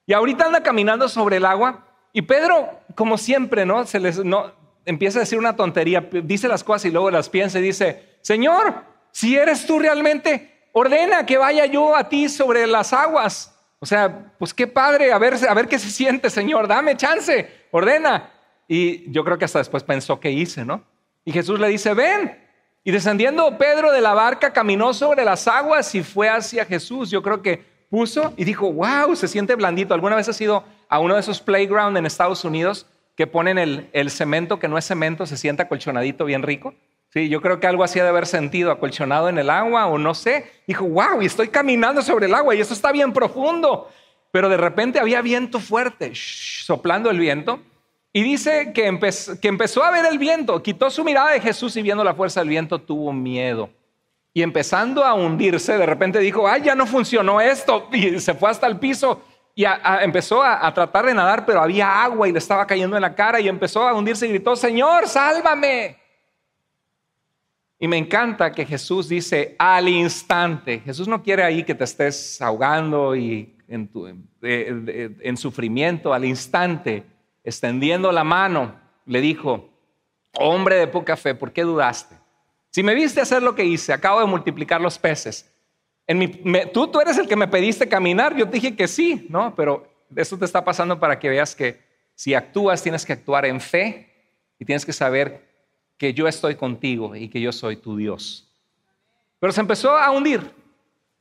Y ahorita anda caminando sobre el agua y Pedro, como siempre, ¿no? Se les, no empieza a decir una tontería, dice las cosas y luego las piensa y dice, Señor, si eres tú realmente, ordena que vaya yo a ti sobre las aguas. O sea, pues qué padre, a ver, a ver qué se siente, Señor, dame chance, ordena. Y yo creo que hasta después pensó qué hice, ¿no? Y Jesús le dice, ven. Y descendiendo Pedro de la barca, caminó sobre las aguas y fue hacia Jesús. Yo creo que puso y dijo, wow, se siente blandito. ¿Alguna vez has ido a uno de esos playground en Estados Unidos que ponen el, cemento que no es cemento, se sienta acolchonadito, bien rico? Sí, yo creo que algo así de haber sentido, acolchonado en el agua o no sé. Dijo, wow, y estoy caminando sobre el agua y eso está bien profundo. Pero de repente había viento fuerte, soplando el viento. Y dice que empezó a ver el viento, quitó su mirada de Jesús y viendo la fuerza del viento tuvo miedo y empezando a hundirse, de repente dijo, ay, ya no funcionó esto, y se fue hasta el piso y empezó a, tratar de nadar, pero había agua y le estaba cayendo en la cara y empezó a hundirse y gritó, Señor, sálvame. Y me encanta que Jesús dice al instante, Jesús no quiere ahí que te estés ahogando y en, en sufrimiento, al instante, extendiendo la mano, le dijo, hombre de poca fe, ¿por qué dudaste? Si me viste hacer lo que hice, acabo de multiplicar los peces. En tú, tú eres el que me pediste caminar, yo te dije que sí, ¿no? Pero eso te está pasando para que veas que si actúas, tienes que actuar en fe y tienes que saber que yo estoy contigo y que yo soy tu Dios. Pero se empezó a hundir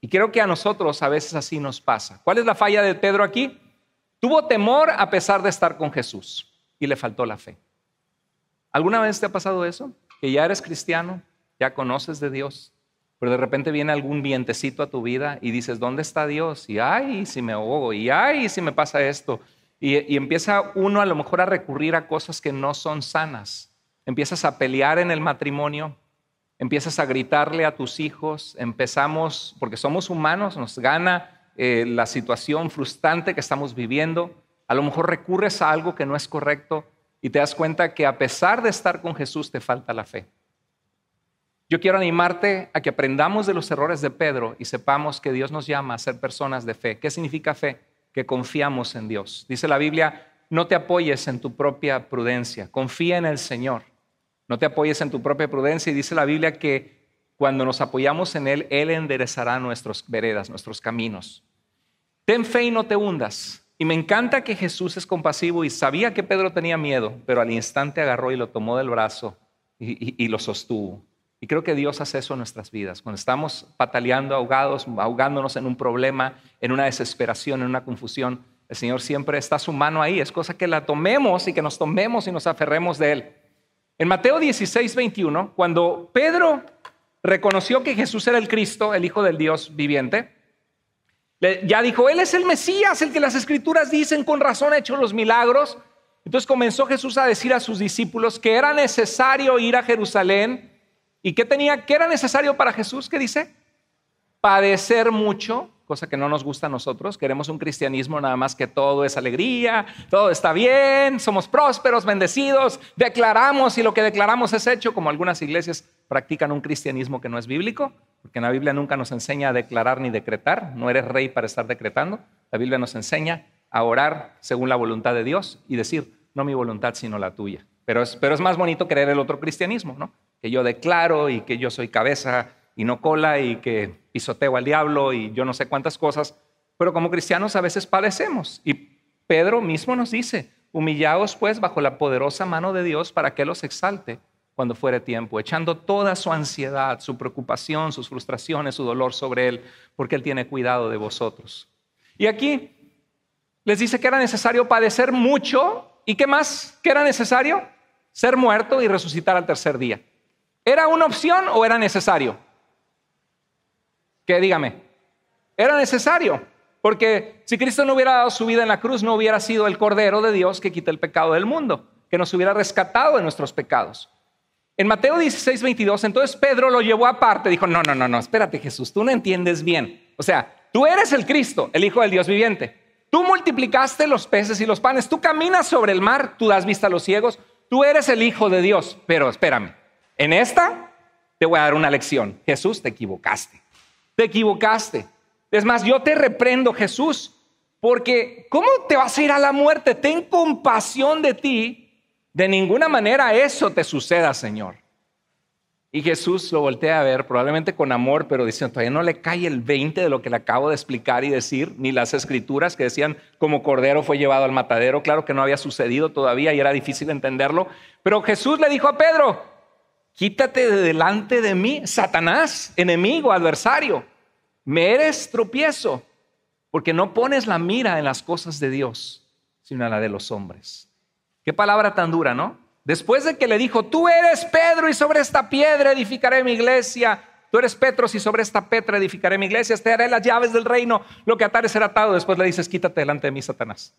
y creo que a nosotros a veces así nos pasa. ¿Cuál es la falla de Pedro aquí? Tuvo temor a pesar de estar con Jesús y le faltó la fe. ¿Alguna vez te ha pasado eso? Que ya eres cristiano, ya conoces de Dios, pero de repente viene algún vientecito a tu vida y dices, ¿dónde está Dios? Y ay, si me ahogo, y ay, si me pasa esto. Y, empieza uno a lo mejor a recurrir a cosas que no son sanas. Empiezas a pelear en el matrimonio, empiezas a gritarle a tus hijos, empezamos, porque somos humanos, nos gana eh, la situación frustrante que estamos viviendo, a lo mejor recurres a algo que no es correcto y te das cuenta que a pesar de estar con Jesús te falta la fe. Yo quiero animarte a que aprendamos de los errores de Pedro y sepamos que Dios nos llama a ser personas de fe. ¿Qué significa fe? Que confiamos en Dios. Dice la Biblia, no te apoyes en tu propia prudencia, confía en el Señor. No te apoyes en tu propia prudencia y dice la Biblia que cuando nos apoyamos en Él, Él enderezará nuestras veredas, nuestros caminos. Ten fe y no te hundas. Y me encanta que Jesús es compasivo y sabía que Pedro tenía miedo, pero al instante agarró y lo tomó del brazo y, y lo sostuvo. Y creo que Dios hace eso en nuestras vidas. Cuando estamos pataleando, ahogados, ahogándonos en un problema, en una desesperación, en una confusión, el Señor siempre está su mano ahí. Es cosa que la tomemos y que nos tomemos y nos aferremos de Él. En Mateo 16, 21, cuando Pedro reconoció que Jesús era el Cristo, el Hijo del Dios viviente, ya dijo, Él es el Mesías, el que las escrituras dicen, con razón ha hecho los milagros. Entonces comenzó Jesús a decir a sus discípulos que era necesario ir a Jerusalén ¿Y qué tenía? ¿Qué era necesario para Jesús? ¿Qué dice? Padecer mucho, cosa que no nos gusta a nosotros. Queremos un cristianismo nada más que todo es alegría, todo está bien, somos prósperos, bendecidos, declaramos y lo que declaramos es hecho, como algunas iglesias practican un cristianismo que no es bíblico, porque en la Biblia nunca nos enseña a declarar ni decretar, no eres rey para estar decretando. La Biblia nos enseña a orar según la voluntad de Dios y decir, no mi voluntad sino la tuya. Pero es, pero es más bonito creer el otro cristianismo, ¿no? que yo declaro y que yo soy cabeza y no cola y que pisoteo al diablo y yo no sé cuántas cosas, pero como cristianos a veces padecemos. Y Pedro mismo nos dice, humillaos pues bajo la poderosa mano de Dios para que los exalte cuando fuere tiempo, echando toda su ansiedad, su preocupación, sus frustraciones, su dolor sobre Él, porque Él tiene cuidado de vosotros. Y aquí les dice que era necesario padecer mucho y qué más, que era necesario ser muerto y resucitar al tercer día. ¿Era una opción o era necesario? Que dígame, era necesario, porque si Cristo no hubiera dado su vida en la cruz, no hubiera sido el Cordero de Dios que quita el pecado del mundo, que nos hubiera rescatado de nuestros pecados. En Mateo 16, 22, entonces Pedro lo llevó aparte, dijo, no, no, no, no, espérate Jesús, tú no entiendes bien. O sea, tú eres el Cristo, el Hijo del Dios viviente. Tú multiplicaste los peces y los panes, tú caminas sobre el mar, tú das vista a los ciegos, tú eres el Hijo de Dios, pero espérame, en esta te voy a dar una lección. Jesús, te equivocaste. Te equivocaste. Es más, yo te reprendo, Jesús, porque ¿cómo te vas a ir a la muerte? Ten compasión de ti. De ninguna manera eso te suceda, Señor. Y Jesús lo voltea a ver, probablemente con amor, pero diciendo, todavía no le cae el 20 de lo que le acabo de explicar y decir, ni las escrituras que decían, como cordero fue llevado al matadero. Claro que no había sucedido todavía y era difícil entenderlo. Pero Jesús le dijo a Pedro, Quítate de delante de mí, Satanás, enemigo, adversario. Me eres tropiezo, porque no pones la mira en las cosas de Dios, sino en la de los hombres. Qué palabra tan dura, ¿no? Después de que le dijo, tú eres Pedro y sobre esta piedra edificaré mi iglesia. Tú eres Petro y sobre esta petra edificaré mi iglesia. Te haré las llaves del reino. Lo que atares será atado. Después le dices, quítate delante de mí, Satanás.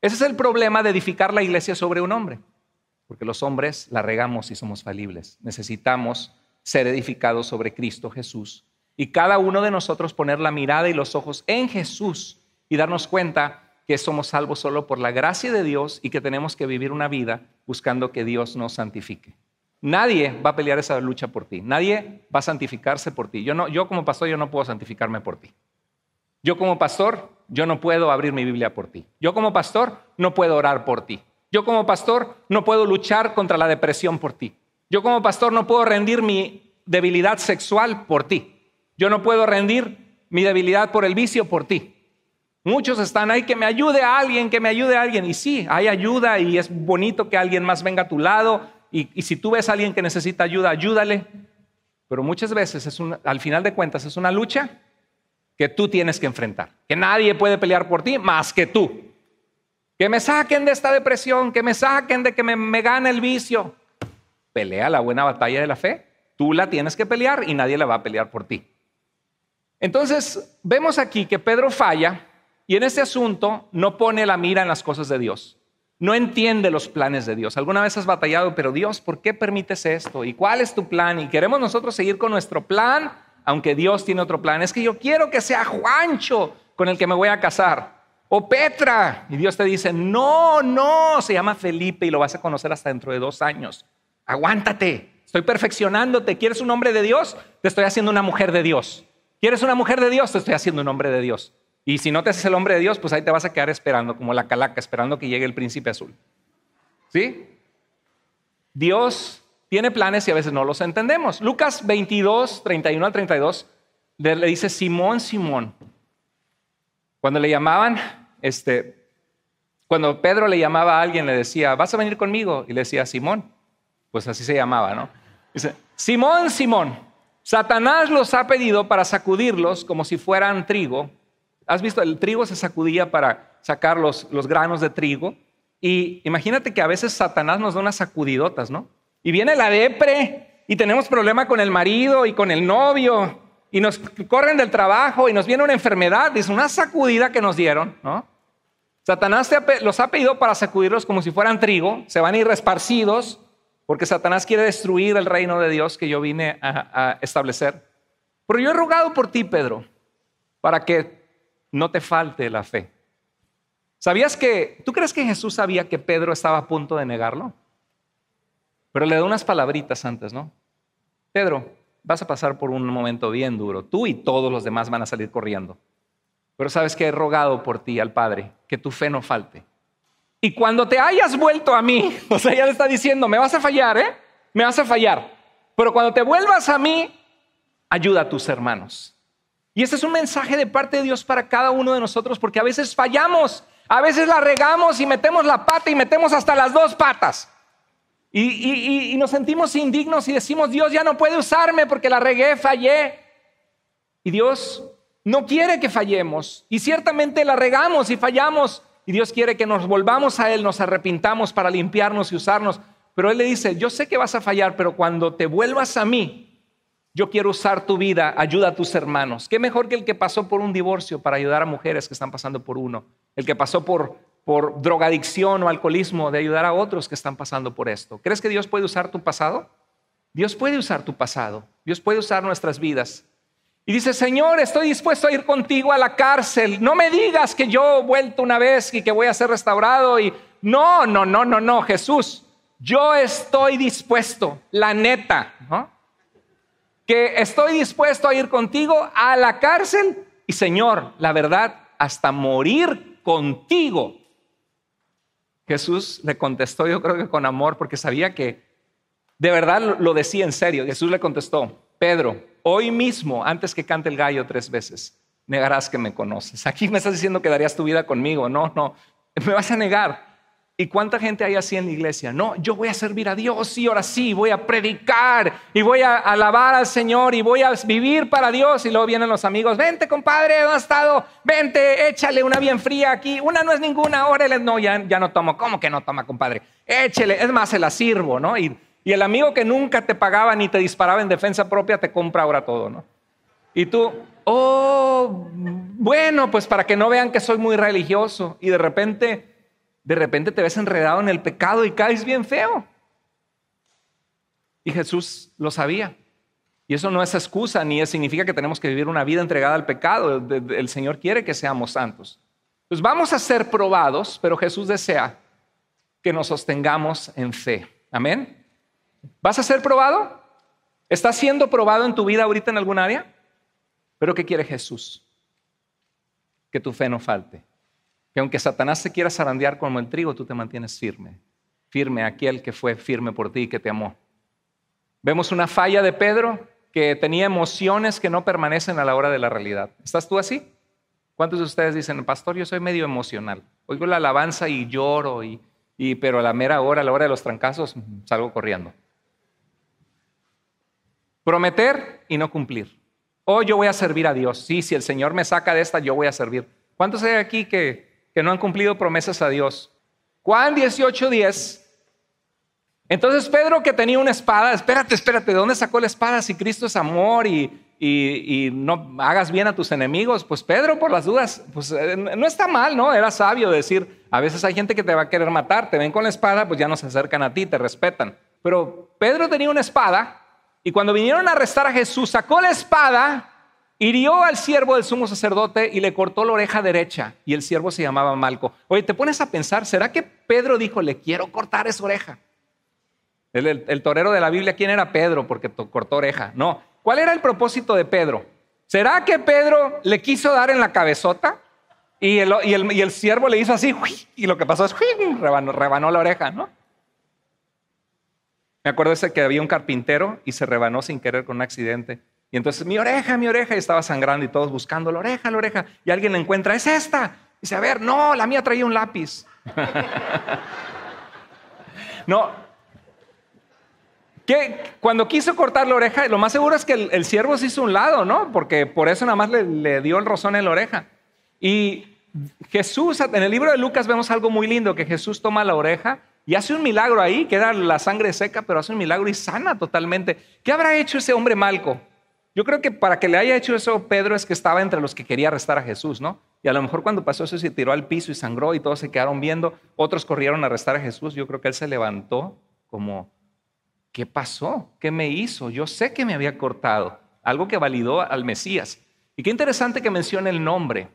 Ese es el problema de edificar la iglesia sobre un hombre porque los hombres la regamos y somos falibles. Necesitamos ser edificados sobre Cristo Jesús y cada uno de nosotros poner la mirada y los ojos en Jesús y darnos cuenta que somos salvos solo por la gracia de Dios y que tenemos que vivir una vida buscando que Dios nos santifique. Nadie va a pelear esa lucha por ti. Nadie va a santificarse por ti. Yo, no, yo como pastor, yo no puedo santificarme por ti. Yo como pastor, yo no puedo abrir mi Biblia por ti. Yo como pastor, no puedo orar por ti. Yo como pastor no puedo luchar contra la depresión por ti. Yo como pastor no puedo rendir mi debilidad sexual por ti. Yo no puedo rendir mi debilidad por el vicio por ti. Muchos están ahí, que me ayude a alguien, que me ayude a alguien. Y sí, hay ayuda y es bonito que alguien más venga a tu lado. Y, si tú ves a alguien que necesita ayuda, ayúdale. Pero muchas veces, es al final de cuentas, es una lucha que tú tienes que enfrentar, que nadie puede pelear por ti más que tú. Que me saquen de esta depresión, que me saquen de que me, me gane el vicio. Pelea la buena batalla de la fe. Tú la tienes que pelear y nadie la va a pelear por ti. Entonces, vemos aquí que Pedro falla y en ese asunto no pone la mira en las cosas de Dios. No entiende los planes de Dios. Alguna vez has batallado, pero Dios, ¿por qué permites esto? ¿Y cuál es tu plan? Y queremos nosotros seguir con nuestro plan, aunque Dios tiene otro plan. Es que yo quiero que sea Juancho con el que me voy a casar o Petra. Y Dios te dice, no, no, se llama Felipe y lo vas a conocer hasta dentro de dos años. Aguántate, estoy perfeccionándote. ¿Quieres un hombre de Dios? Te estoy haciendo una mujer de Dios. ¿Quieres una mujer de Dios? Te estoy haciendo un hombre de Dios. Y si no te haces el hombre de Dios, pues ahí te vas a quedar esperando, como la calaca, esperando que llegue el príncipe azul. ¿Sí? Dios tiene planes y a veces no los entendemos. Lucas 22, 31 al 32, le dice, Simón, Simón, cuando le llamaban, este, cuando Pedro le llamaba a alguien, le decía, ¿vas a venir conmigo? Y le decía, Simón. Pues así se llamaba, ¿no? Dice, Simón, Simón, Satanás los ha pedido para sacudirlos como si fueran trigo. ¿Has visto? El trigo se sacudía para sacar los, los granos de trigo. Y imagínate que a veces Satanás nos da unas sacudidotas, ¿no? Y viene la depre y tenemos problema con el marido y con el novio y nos corren del trabajo y nos viene una enfermedad, dice, una sacudida que nos dieron, ¿no? Satanás los ha pedido para sacudirlos como si fueran trigo, se van a ir esparcidos, porque Satanás quiere destruir el reino de Dios que yo vine a, establecer. Pero yo he rogado por ti, Pedro, para que no te falte la fe. ¿Sabías que, tú crees que Jesús sabía que Pedro estaba a punto de negarlo? Pero le doy unas palabritas antes, ¿no? Pedro, vas a pasar por un momento bien duro. Tú y todos los demás van a salir corriendo. Pero sabes que he rogado por ti al Padre, que tu fe no falte. Y cuando te hayas vuelto a mí, *laughs* o sea, ya le está diciendo, me vas a fallar, ¿eh? Me vas a fallar. Pero cuando te vuelvas a mí, ayuda a tus hermanos. Y este es un mensaje de parte de Dios para cada uno de nosotros, porque a veces fallamos, a veces la regamos y metemos la pata y metemos hasta las dos patas. Y, nos sentimos indignos y decimos, Dios ya no puede usarme porque la regué, fallé. Y Dios no quiere que fallemos. Y ciertamente la regamos y fallamos. Y Dios quiere que nos volvamos a Él, nos arrepintamos para limpiarnos y usarnos. Pero Él le dice, yo sé que vas a fallar, pero cuando te vuelvas a mí, yo quiero usar tu vida, ayuda a tus hermanos. ¿Qué mejor que el que pasó por un divorcio para ayudar a mujeres que están pasando por uno? El que pasó por por drogadicción o alcoholismo, de ayudar a otros que están pasando por esto. ¿Crees que Dios puede usar tu pasado? Dios puede usar tu pasado, Dios puede usar nuestras vidas. Y dice, Señor, estoy dispuesto a ir contigo a la cárcel. No me digas que yo he vuelto una vez y que voy a ser restaurado. Y no, no, no, no, no, Jesús, yo estoy dispuesto, la neta, que estoy dispuesto a ir contigo a la cárcel y Señor, la verdad, hasta morir contigo Jesús le contestó, yo creo que con amor, porque sabía que de verdad lo decía en serio. Jesús le contestó, Pedro, hoy mismo, antes que cante el gallo tres veces, negarás que me conoces. Aquí me estás diciendo que darías tu vida conmigo. No, no, me vas a negar. ¿Y cuánta gente hay así en la iglesia? No, yo voy a servir a Dios y ahora sí, voy a predicar y voy a alabar al Señor y voy a vivir para Dios. Y luego vienen los amigos, vente compadre, ¿dónde has estado? Vente, échale una bien fría aquí. Una no es ninguna, órale, no, ya, no tomo. ¿Cómo que no toma, compadre? Échale. es más, se la sirvo, ¿no? y el amigo que nunca te pagaba ni te disparaba en defensa propia te compra ahora todo, ¿no? Y tú, oh, bueno, pues para que no vean que soy muy religioso y de repente de repente te ves enredado en el pecado y caes bien feo. Y Jesús lo sabía. Y eso no es excusa ni significa que tenemos que vivir una vida entregada al pecado. El Señor quiere que seamos santos. Pues vamos a ser probados, pero Jesús desea que nos sostengamos en fe. Amén. ¿Vas a ser probado? ¿Estás siendo probado en tu vida ahorita en algún área? Pero ¿qué quiere Jesús? Que tu fe no falte que aunque Satanás se quiera zarandear como el trigo, tú te mantienes firme, firme aquel que fue firme por ti y que te amó. Vemos una falla de Pedro que tenía emociones que no permanecen a la hora de la realidad. ¿Estás tú así? ¿Cuántos de ustedes dicen, pastor, yo soy medio emocional? Oigo la alabanza y lloro, y, pero a la mera hora, a la hora de los trancazos, mm, salgo corriendo. Prometer y no cumplir. Hoy oh, yo voy a servir a Dios. Sí, si el Señor me saca de esta, yo voy a servir. ¿Cuántos hay aquí que que no han cumplido promesas a Dios. Juan 18:10. Entonces Pedro que tenía una espada, espérate, espérate, ¿de dónde sacó la espada si Cristo es amor y, y, no hagas bien a tus enemigos? Pues Pedro, por las dudas, pues eh, no está mal, ¿no? Era sabio decir, a veces hay gente que te va a querer matar, te ven con la espada, pues ya no se acercan a ti, te respetan. Pero Pedro tenía una espada y cuando vinieron a arrestar a Jesús, sacó la espada hirió al siervo del sumo sacerdote y le cortó la oreja derecha, y el siervo se llamaba Malco. Oye, te pones a pensar, ¿será que Pedro dijo, le quiero cortar esa oreja? El, torero de la Biblia, ¿quién era Pedro? Porque cortó oreja. No, ¿cuál era el propósito de Pedro? ¿Será que Pedro le quiso dar en la cabezota? Y el, siervo le hizo así, y lo que pasó es, rebanó, rebanó la oreja, ¿no? Me acuerdo ese que había un carpintero y se rebanó sin querer con un accidente. Y entonces, mi oreja, mi oreja, y estaba sangrando y todos buscando la oreja, la oreja. Y alguien la encuentra, es esta. Y dice, a ver, no, la mía traía un lápiz. *laughs* no. Que cuando quiso cortar la oreja, lo más seguro es que el, siervo se hizo un lado, ¿no? Porque por eso nada más le, le dio el rozón en la oreja. Y Jesús, en el libro de Lucas vemos algo muy lindo, que Jesús toma la oreja y hace un milagro ahí, queda la sangre seca, pero hace un milagro y sana totalmente. ¿Qué habrá hecho ese hombre malco? Yo creo que para que le haya hecho eso Pedro es que estaba entre los que quería arrestar a Jesús, ¿no? Y a lo mejor cuando pasó eso se tiró al piso y sangró y todos se quedaron viendo, otros corrieron a arrestar a Jesús, yo creo que él se levantó como, ¿qué pasó? ¿Qué me hizo? Yo sé que me había cortado, algo que validó al Mesías. Y qué interesante que mencione el nombre,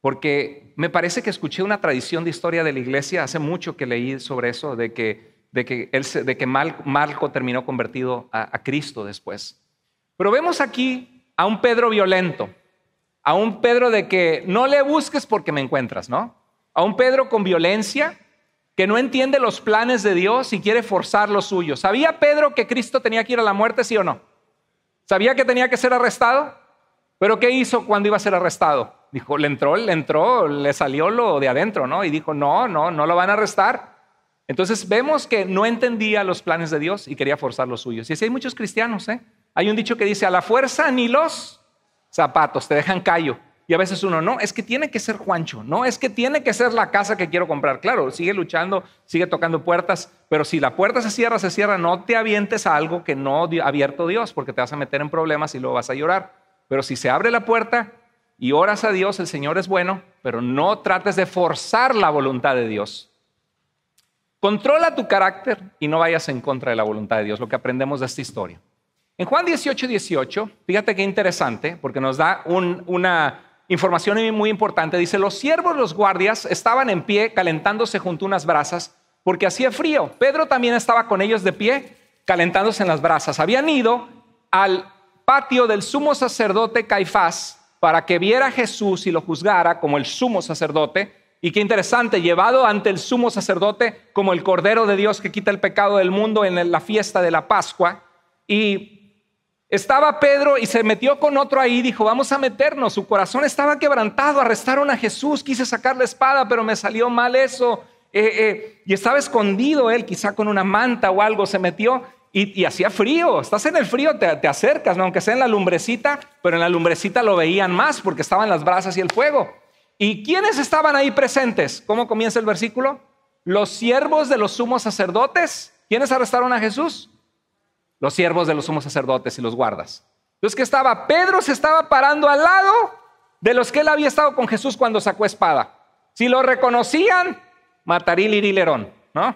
porque me parece que escuché una tradición de historia de la iglesia hace mucho que leí sobre eso, de que, de que, él, de que Marco terminó convertido a Cristo después. Pero vemos aquí a un Pedro violento, a un Pedro de que no le busques porque me encuentras, ¿no? A un Pedro con violencia que no entiende los planes de Dios y quiere forzar los suyos. ¿Sabía Pedro que Cristo tenía que ir a la muerte, sí o no? ¿Sabía que tenía que ser arrestado? Pero ¿qué hizo cuando iba a ser arrestado? Dijo, le entró, le entró, le salió lo de adentro, ¿no? Y dijo, no, no, no lo van a arrestar. Entonces vemos que no entendía los planes de Dios y quería forzar los suyos. Y así hay muchos cristianos, ¿eh? Hay un dicho que dice, a la fuerza ni los zapatos, te dejan callo. Y a veces uno, no, es que tiene que ser Juancho, no, es que tiene que ser la casa que quiero comprar. Claro, sigue luchando, sigue tocando puertas, pero si la puerta se cierra, se cierra, no te avientes a algo que no ha abierto Dios, porque te vas a meter en problemas y luego vas a llorar. Pero si se abre la puerta y oras a Dios, el Señor es bueno, pero no trates de forzar la voluntad de Dios. Controla tu carácter y no vayas en contra de la voluntad de Dios, lo que aprendemos de esta historia. En Juan 18, 18, fíjate qué interesante, porque nos da una información muy importante. Dice, los siervos, los guardias, estaban en pie calentándose junto a unas brasas, porque hacía frío. Pedro también estaba con ellos de pie calentándose en las brasas. Habían ido al patio del sumo sacerdote Caifás para que viera a Jesús y lo juzgara como el sumo sacerdote. Y qué interesante, llevado ante el sumo sacerdote como el Cordero de Dios que quita el pecado del mundo en la fiesta de la Pascua. Y estaba Pedro y se metió con otro ahí, dijo, vamos a meternos. Su corazón estaba quebrantado, arrestaron a Jesús, quise sacar la espada, pero me salió mal eso. Eh, eh, y estaba escondido él, quizá con una manta o algo, se metió y, hacía frío. Estás en el frío, te, acercas, aunque sea en la lumbrecita, pero en la lumbrecita lo veían más porque estaban las brasas y el fuego. ¿Y quiénes estaban ahí presentes? ¿Cómo comienza el versículo? Los siervos de los sumos sacerdotes. ¿Quiénes arrestaron a Jesús? los siervos de los sumos sacerdotes y los guardas. Entonces, que estaba, Pedro se estaba parando al lado de los que él había estado con Jesús cuando sacó espada. Si lo reconocían, matarí Lirilerón, ¿no?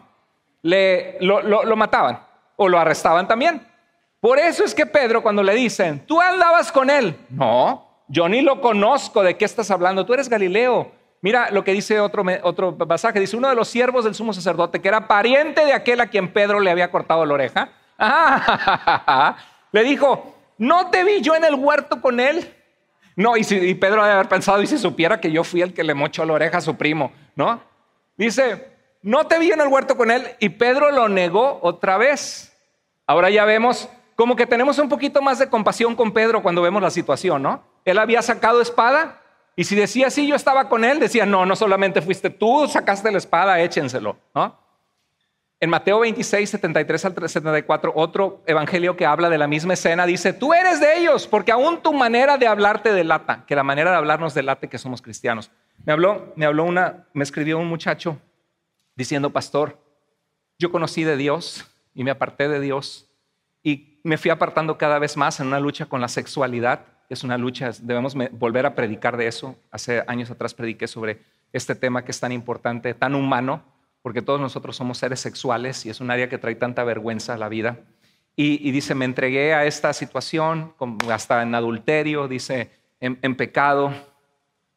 Le, lo, lo mataban o lo arrestaban también. Por eso es que Pedro, cuando le dicen, tú andabas con él, no, yo ni lo conozco, ¿de qué estás hablando? Tú eres Galileo. Mira lo que dice otro, otro pasaje, dice uno de los siervos del sumo sacerdote, que era pariente de aquel a quien Pedro le había cortado la oreja, Ah, *laughs* le dijo, ¿no te vi yo en el huerto con él? No, y, si, Pedro debe haber pensado, y si supiera que yo fui el que le mochó la oreja a su primo, ¿no? Dice, no te vi en el huerto con él, y Pedro lo negó otra vez. Ahora ya vemos, como que tenemos un poquito más de compasión con Pedro cuando vemos la situación, ¿no? Él había sacado espada, y si decía, sí, yo estaba con él, decía, no, no solamente fuiste tú, sacaste la espada, échenselo, ¿no? En Mateo 26, 73 al 74, otro evangelio que habla de la misma escena, dice, tú eres de ellos, porque aún tu manera de hablarte delata, que la manera de hablarnos delate que somos cristianos. Me habló, me habló una, me escribió un muchacho diciendo, pastor, yo conocí de Dios y me aparté de Dios y me fui apartando cada vez más en una lucha con la sexualidad. Es una lucha, debemos volver a predicar de eso. Hace años atrás prediqué sobre este tema que es tan importante, tan humano porque todos nosotros somos seres sexuales y es un área que trae tanta vergüenza a la vida. Y, dice, me entregué a esta situación, hasta en adulterio, dice, en, pecado,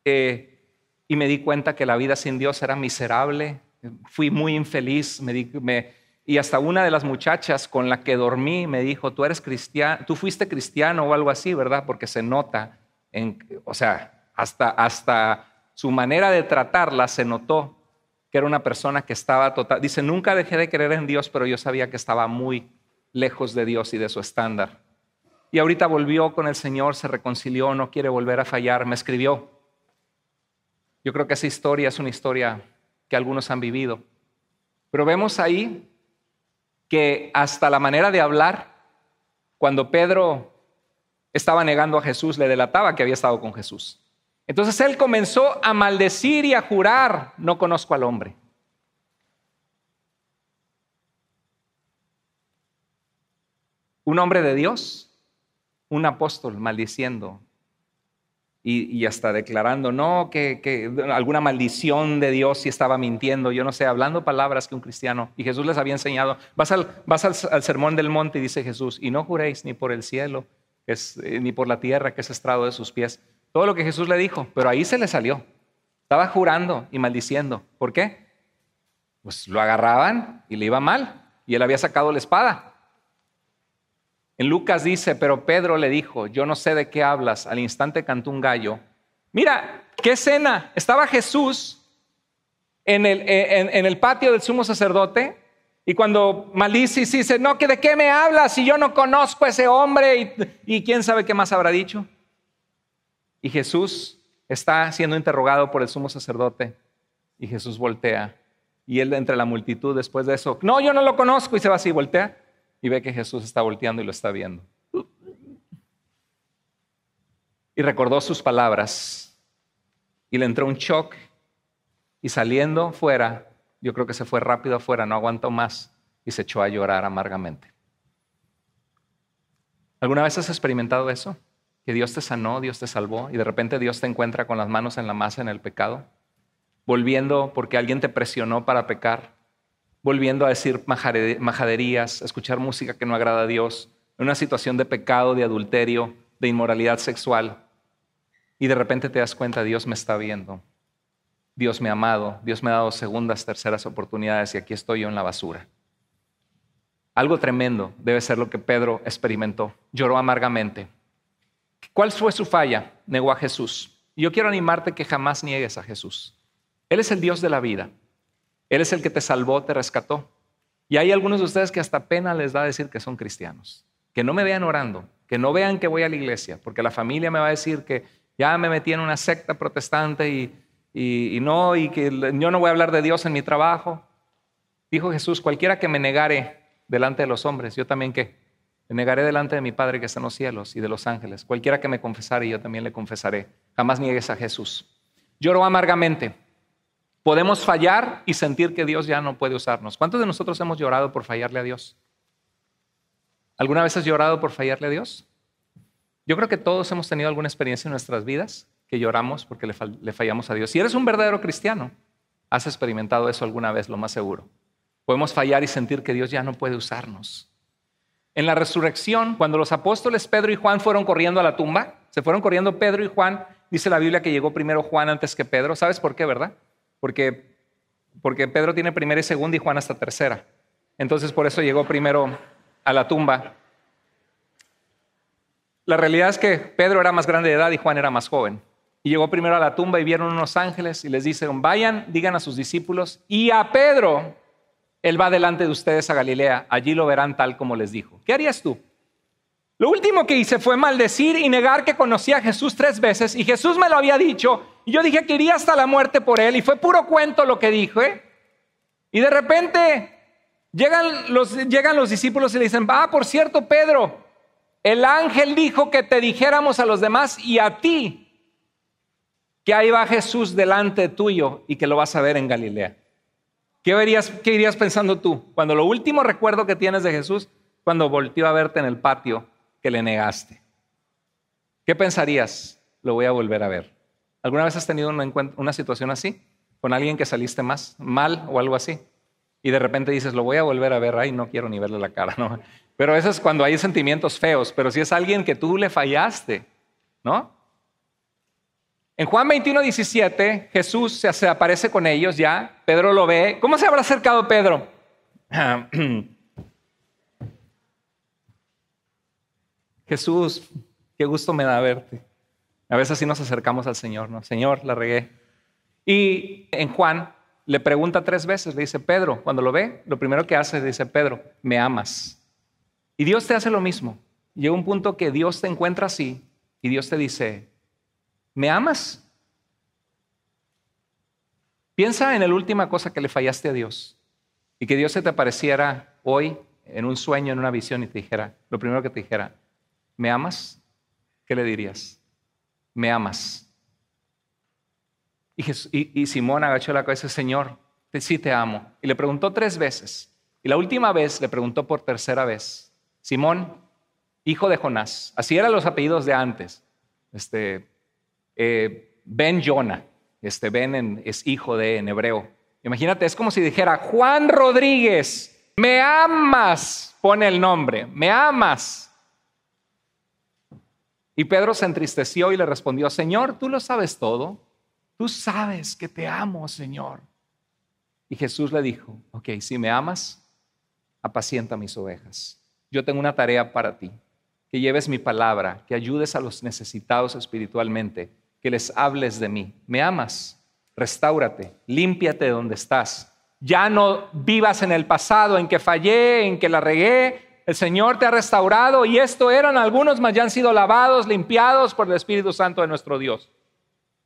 eh, y me di cuenta que la vida sin Dios era miserable, fui muy infeliz, me y hasta una de las muchachas con la que dormí me dijo, tú eres cristiano, tú fuiste cristiano o algo así, ¿verdad? Porque se nota, en, o sea, hasta, hasta su manera de tratarla se notó que era una persona que estaba total. Dice, nunca dejé de creer en Dios, pero yo sabía que estaba muy lejos de Dios y de su estándar. Y ahorita volvió con el Señor, se reconcilió, no quiere volver a fallar, me escribió. Yo creo que esa historia es una historia que algunos han vivido. Pero vemos ahí que hasta la manera de hablar, cuando Pedro estaba negando a Jesús, le delataba que había estado con Jesús. Entonces él comenzó a maldecir y a jurar, no conozco al hombre. Un hombre de Dios, un apóstol maldiciendo y, hasta declarando, no, que, alguna maldición de Dios si estaba mintiendo, yo no sé, hablando palabras que un cristiano, y Jesús les había enseñado, vas al, vas al, sermón del monte y dice Jesús, y no juréis ni por el cielo, eh, ni por la tierra que es estrado de sus pies, todo lo que Jesús le dijo, pero ahí se le salió. Estaba jurando y maldiciendo. ¿Por qué? Pues lo agarraban y le iba mal, y él había sacado la espada. En Lucas dice, pero Pedro le dijo, yo no sé de qué hablas, al instante cantó un gallo. Mira, qué escena. Estaba Jesús eh, en el, patio del sumo sacerdote y cuando Malicis dice, no, de qué me hablas si yo no conozco a ese hombre y quién sabe qué más habrá dicho. Y Jesús está siendo interrogado por el sumo sacerdote y Jesús voltea. Y él entre la multitud después de eso, no, yo no lo conozco y se va así, voltea y ve que Jesús está volteando y lo está viendo. Y recordó sus palabras y le entró un shock y saliendo fuera, yo creo que se fue rápido afuera, no aguantó más y se echó a llorar amargamente. ¿Alguna vez has experimentado eso? que Dios te sanó, Dios te salvó y de repente Dios te encuentra con las manos en la masa en el pecado, volviendo porque alguien te presionó para pecar, volviendo a decir majaderías, escuchar música que no agrada a Dios, en una situación de pecado, de adulterio, de inmoralidad sexual. Y de repente te das cuenta, Dios me está viendo, Dios me ha amado, Dios me ha dado segundas, terceras oportunidades y aquí estoy yo en la basura. Algo tremendo debe ser lo que Pedro experimentó. Lloró amargamente, ¿Cuál fue su falla? Negó a Jesús. Yo quiero animarte que jamás niegues a Jesús. Él es el Dios de la vida. Él es el que te salvó, te rescató. Y hay algunos de ustedes que hasta pena les da decir que son cristianos. Que no me vean orando, que no vean que voy a la iglesia, porque la familia me va a decir que ya me metí en una secta protestante y, y no, y que yo no voy a hablar de Dios en mi trabajo. Dijo Jesús, cualquiera que me negare delante de los hombres, yo también qué? negaré delante de mi Padre que está en los cielos y de los ángeles. Cualquiera que me confesare, yo también le confesaré. Jamás niegues a Jesús. Lloro amargamente. Podemos fallar y sentir que Dios ya no puede usarnos. ¿Cuántos de nosotros hemos llorado por fallarle a Dios? ¿Alguna vez has llorado por fallarle a Dios? Yo creo que todos hemos tenido alguna experiencia en nuestras vidas que lloramos porque le fallamos a Dios. Si eres un verdadero cristiano, has experimentado eso alguna vez, lo más seguro. Podemos fallar y sentir que Dios ya no puede usarnos. En la resurrección, cuando los apóstoles Pedro y Juan fueron corriendo a la tumba, se fueron corriendo Pedro y Juan, dice la Biblia que llegó primero Juan antes que Pedro. ¿Sabes por qué, verdad? Porque, porque Pedro tiene primera y segunda y Juan hasta tercera. Entonces por eso llegó primero a la tumba. La realidad es que Pedro era más grande de edad y Juan era más joven. Y llegó primero a la tumba y vieron unos ángeles y les dicen, vayan, digan a sus discípulos y a Pedro él va delante de ustedes a Galilea, allí lo verán tal como les dijo. ¿Qué harías tú? Lo último que hice fue maldecir y negar que conocía a Jesús tres veces y Jesús me lo había dicho y yo dije que iría hasta la muerte por él y fue puro cuento lo que dije. ¿eh? Y de repente llegan los, llegan los discípulos y le dicen, ah, por cierto, Pedro, el ángel dijo que te dijéramos a los demás y a ti que ahí va Jesús delante tuyo y que lo vas a ver en Galilea. ¿Qué, verías, ¿Qué irías pensando tú cuando lo último recuerdo que tienes de Jesús, cuando volteó a verte en el patio que le negaste? ¿Qué pensarías? Lo voy a volver a ver. ¿Alguna vez has tenido una, situación así? ¿Con alguien que saliste más mal o algo así? Y de repente dices, lo voy a volver a ver, ay, no quiero ni verle la cara, *laughs* ¿no? Pero eso es cuando hay sentimientos feos, pero si es alguien que tú le fallaste, ¿no? En Juan 21, 17, Jesús se aparece con ellos ya, Pedro lo ve. ¿Cómo se habrá acercado Pedro? *clears throat* Jesús, qué gusto me da verte. A veces así nos acercamos al Señor, ¿no? Señor, la regué. Y en Juan le pregunta tres veces, le dice Pedro, cuando lo ve, lo primero que hace, es dice Pedro, me amas. Y Dios te hace lo mismo. Llega un punto que Dios te encuentra así y Dios te dice, ¿Me amas? Piensa en la última cosa que le fallaste a Dios y que Dios se te apareciera hoy en un sueño, en una visión y te dijera, lo primero que te dijera, ¿me amas? ¿Qué le dirías? ¿Me amas? Y, Simón agachó la cabeza, Señor, sí te amo. Y le preguntó tres veces. Y la última vez le preguntó por tercera vez, Simón, hijo de Jonás. Así eran los apellidos de antes. Este, eh, ben Jonah. Este Ben es hijo de en hebreo. Imagínate, es como si dijera Juan Rodríguez, me amas, pone el nombre, me amas. Y Pedro se entristeció y le respondió, Señor, tú lo sabes todo, tú sabes que te amo, Señor. Y Jesús le dijo, ok, si me amas, apacienta mis ovejas. Yo tengo una tarea para ti, que lleves mi palabra, que ayudes a los necesitados espiritualmente que les hables de mí. ¿Me amas? Restáurate, límpiate donde estás. Ya no vivas en el pasado, en que fallé, en que la regué. El Señor te ha restaurado y esto eran algunos, más, ya han sido lavados, limpiados por el Espíritu Santo de nuestro Dios.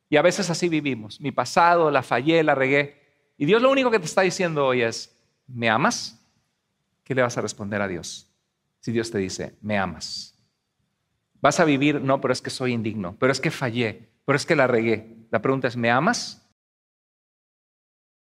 Y a veces así vivimos. Mi pasado, la fallé, la regué. Y Dios lo único que te está diciendo hoy es, ¿me amas? ¿Qué le vas a responder a Dios? Si Dios te dice, ¿me amas? Vas a vivir, no, pero es que soy indigno, pero es que fallé, pero es que la regué. La pregunta es, ¿me amas?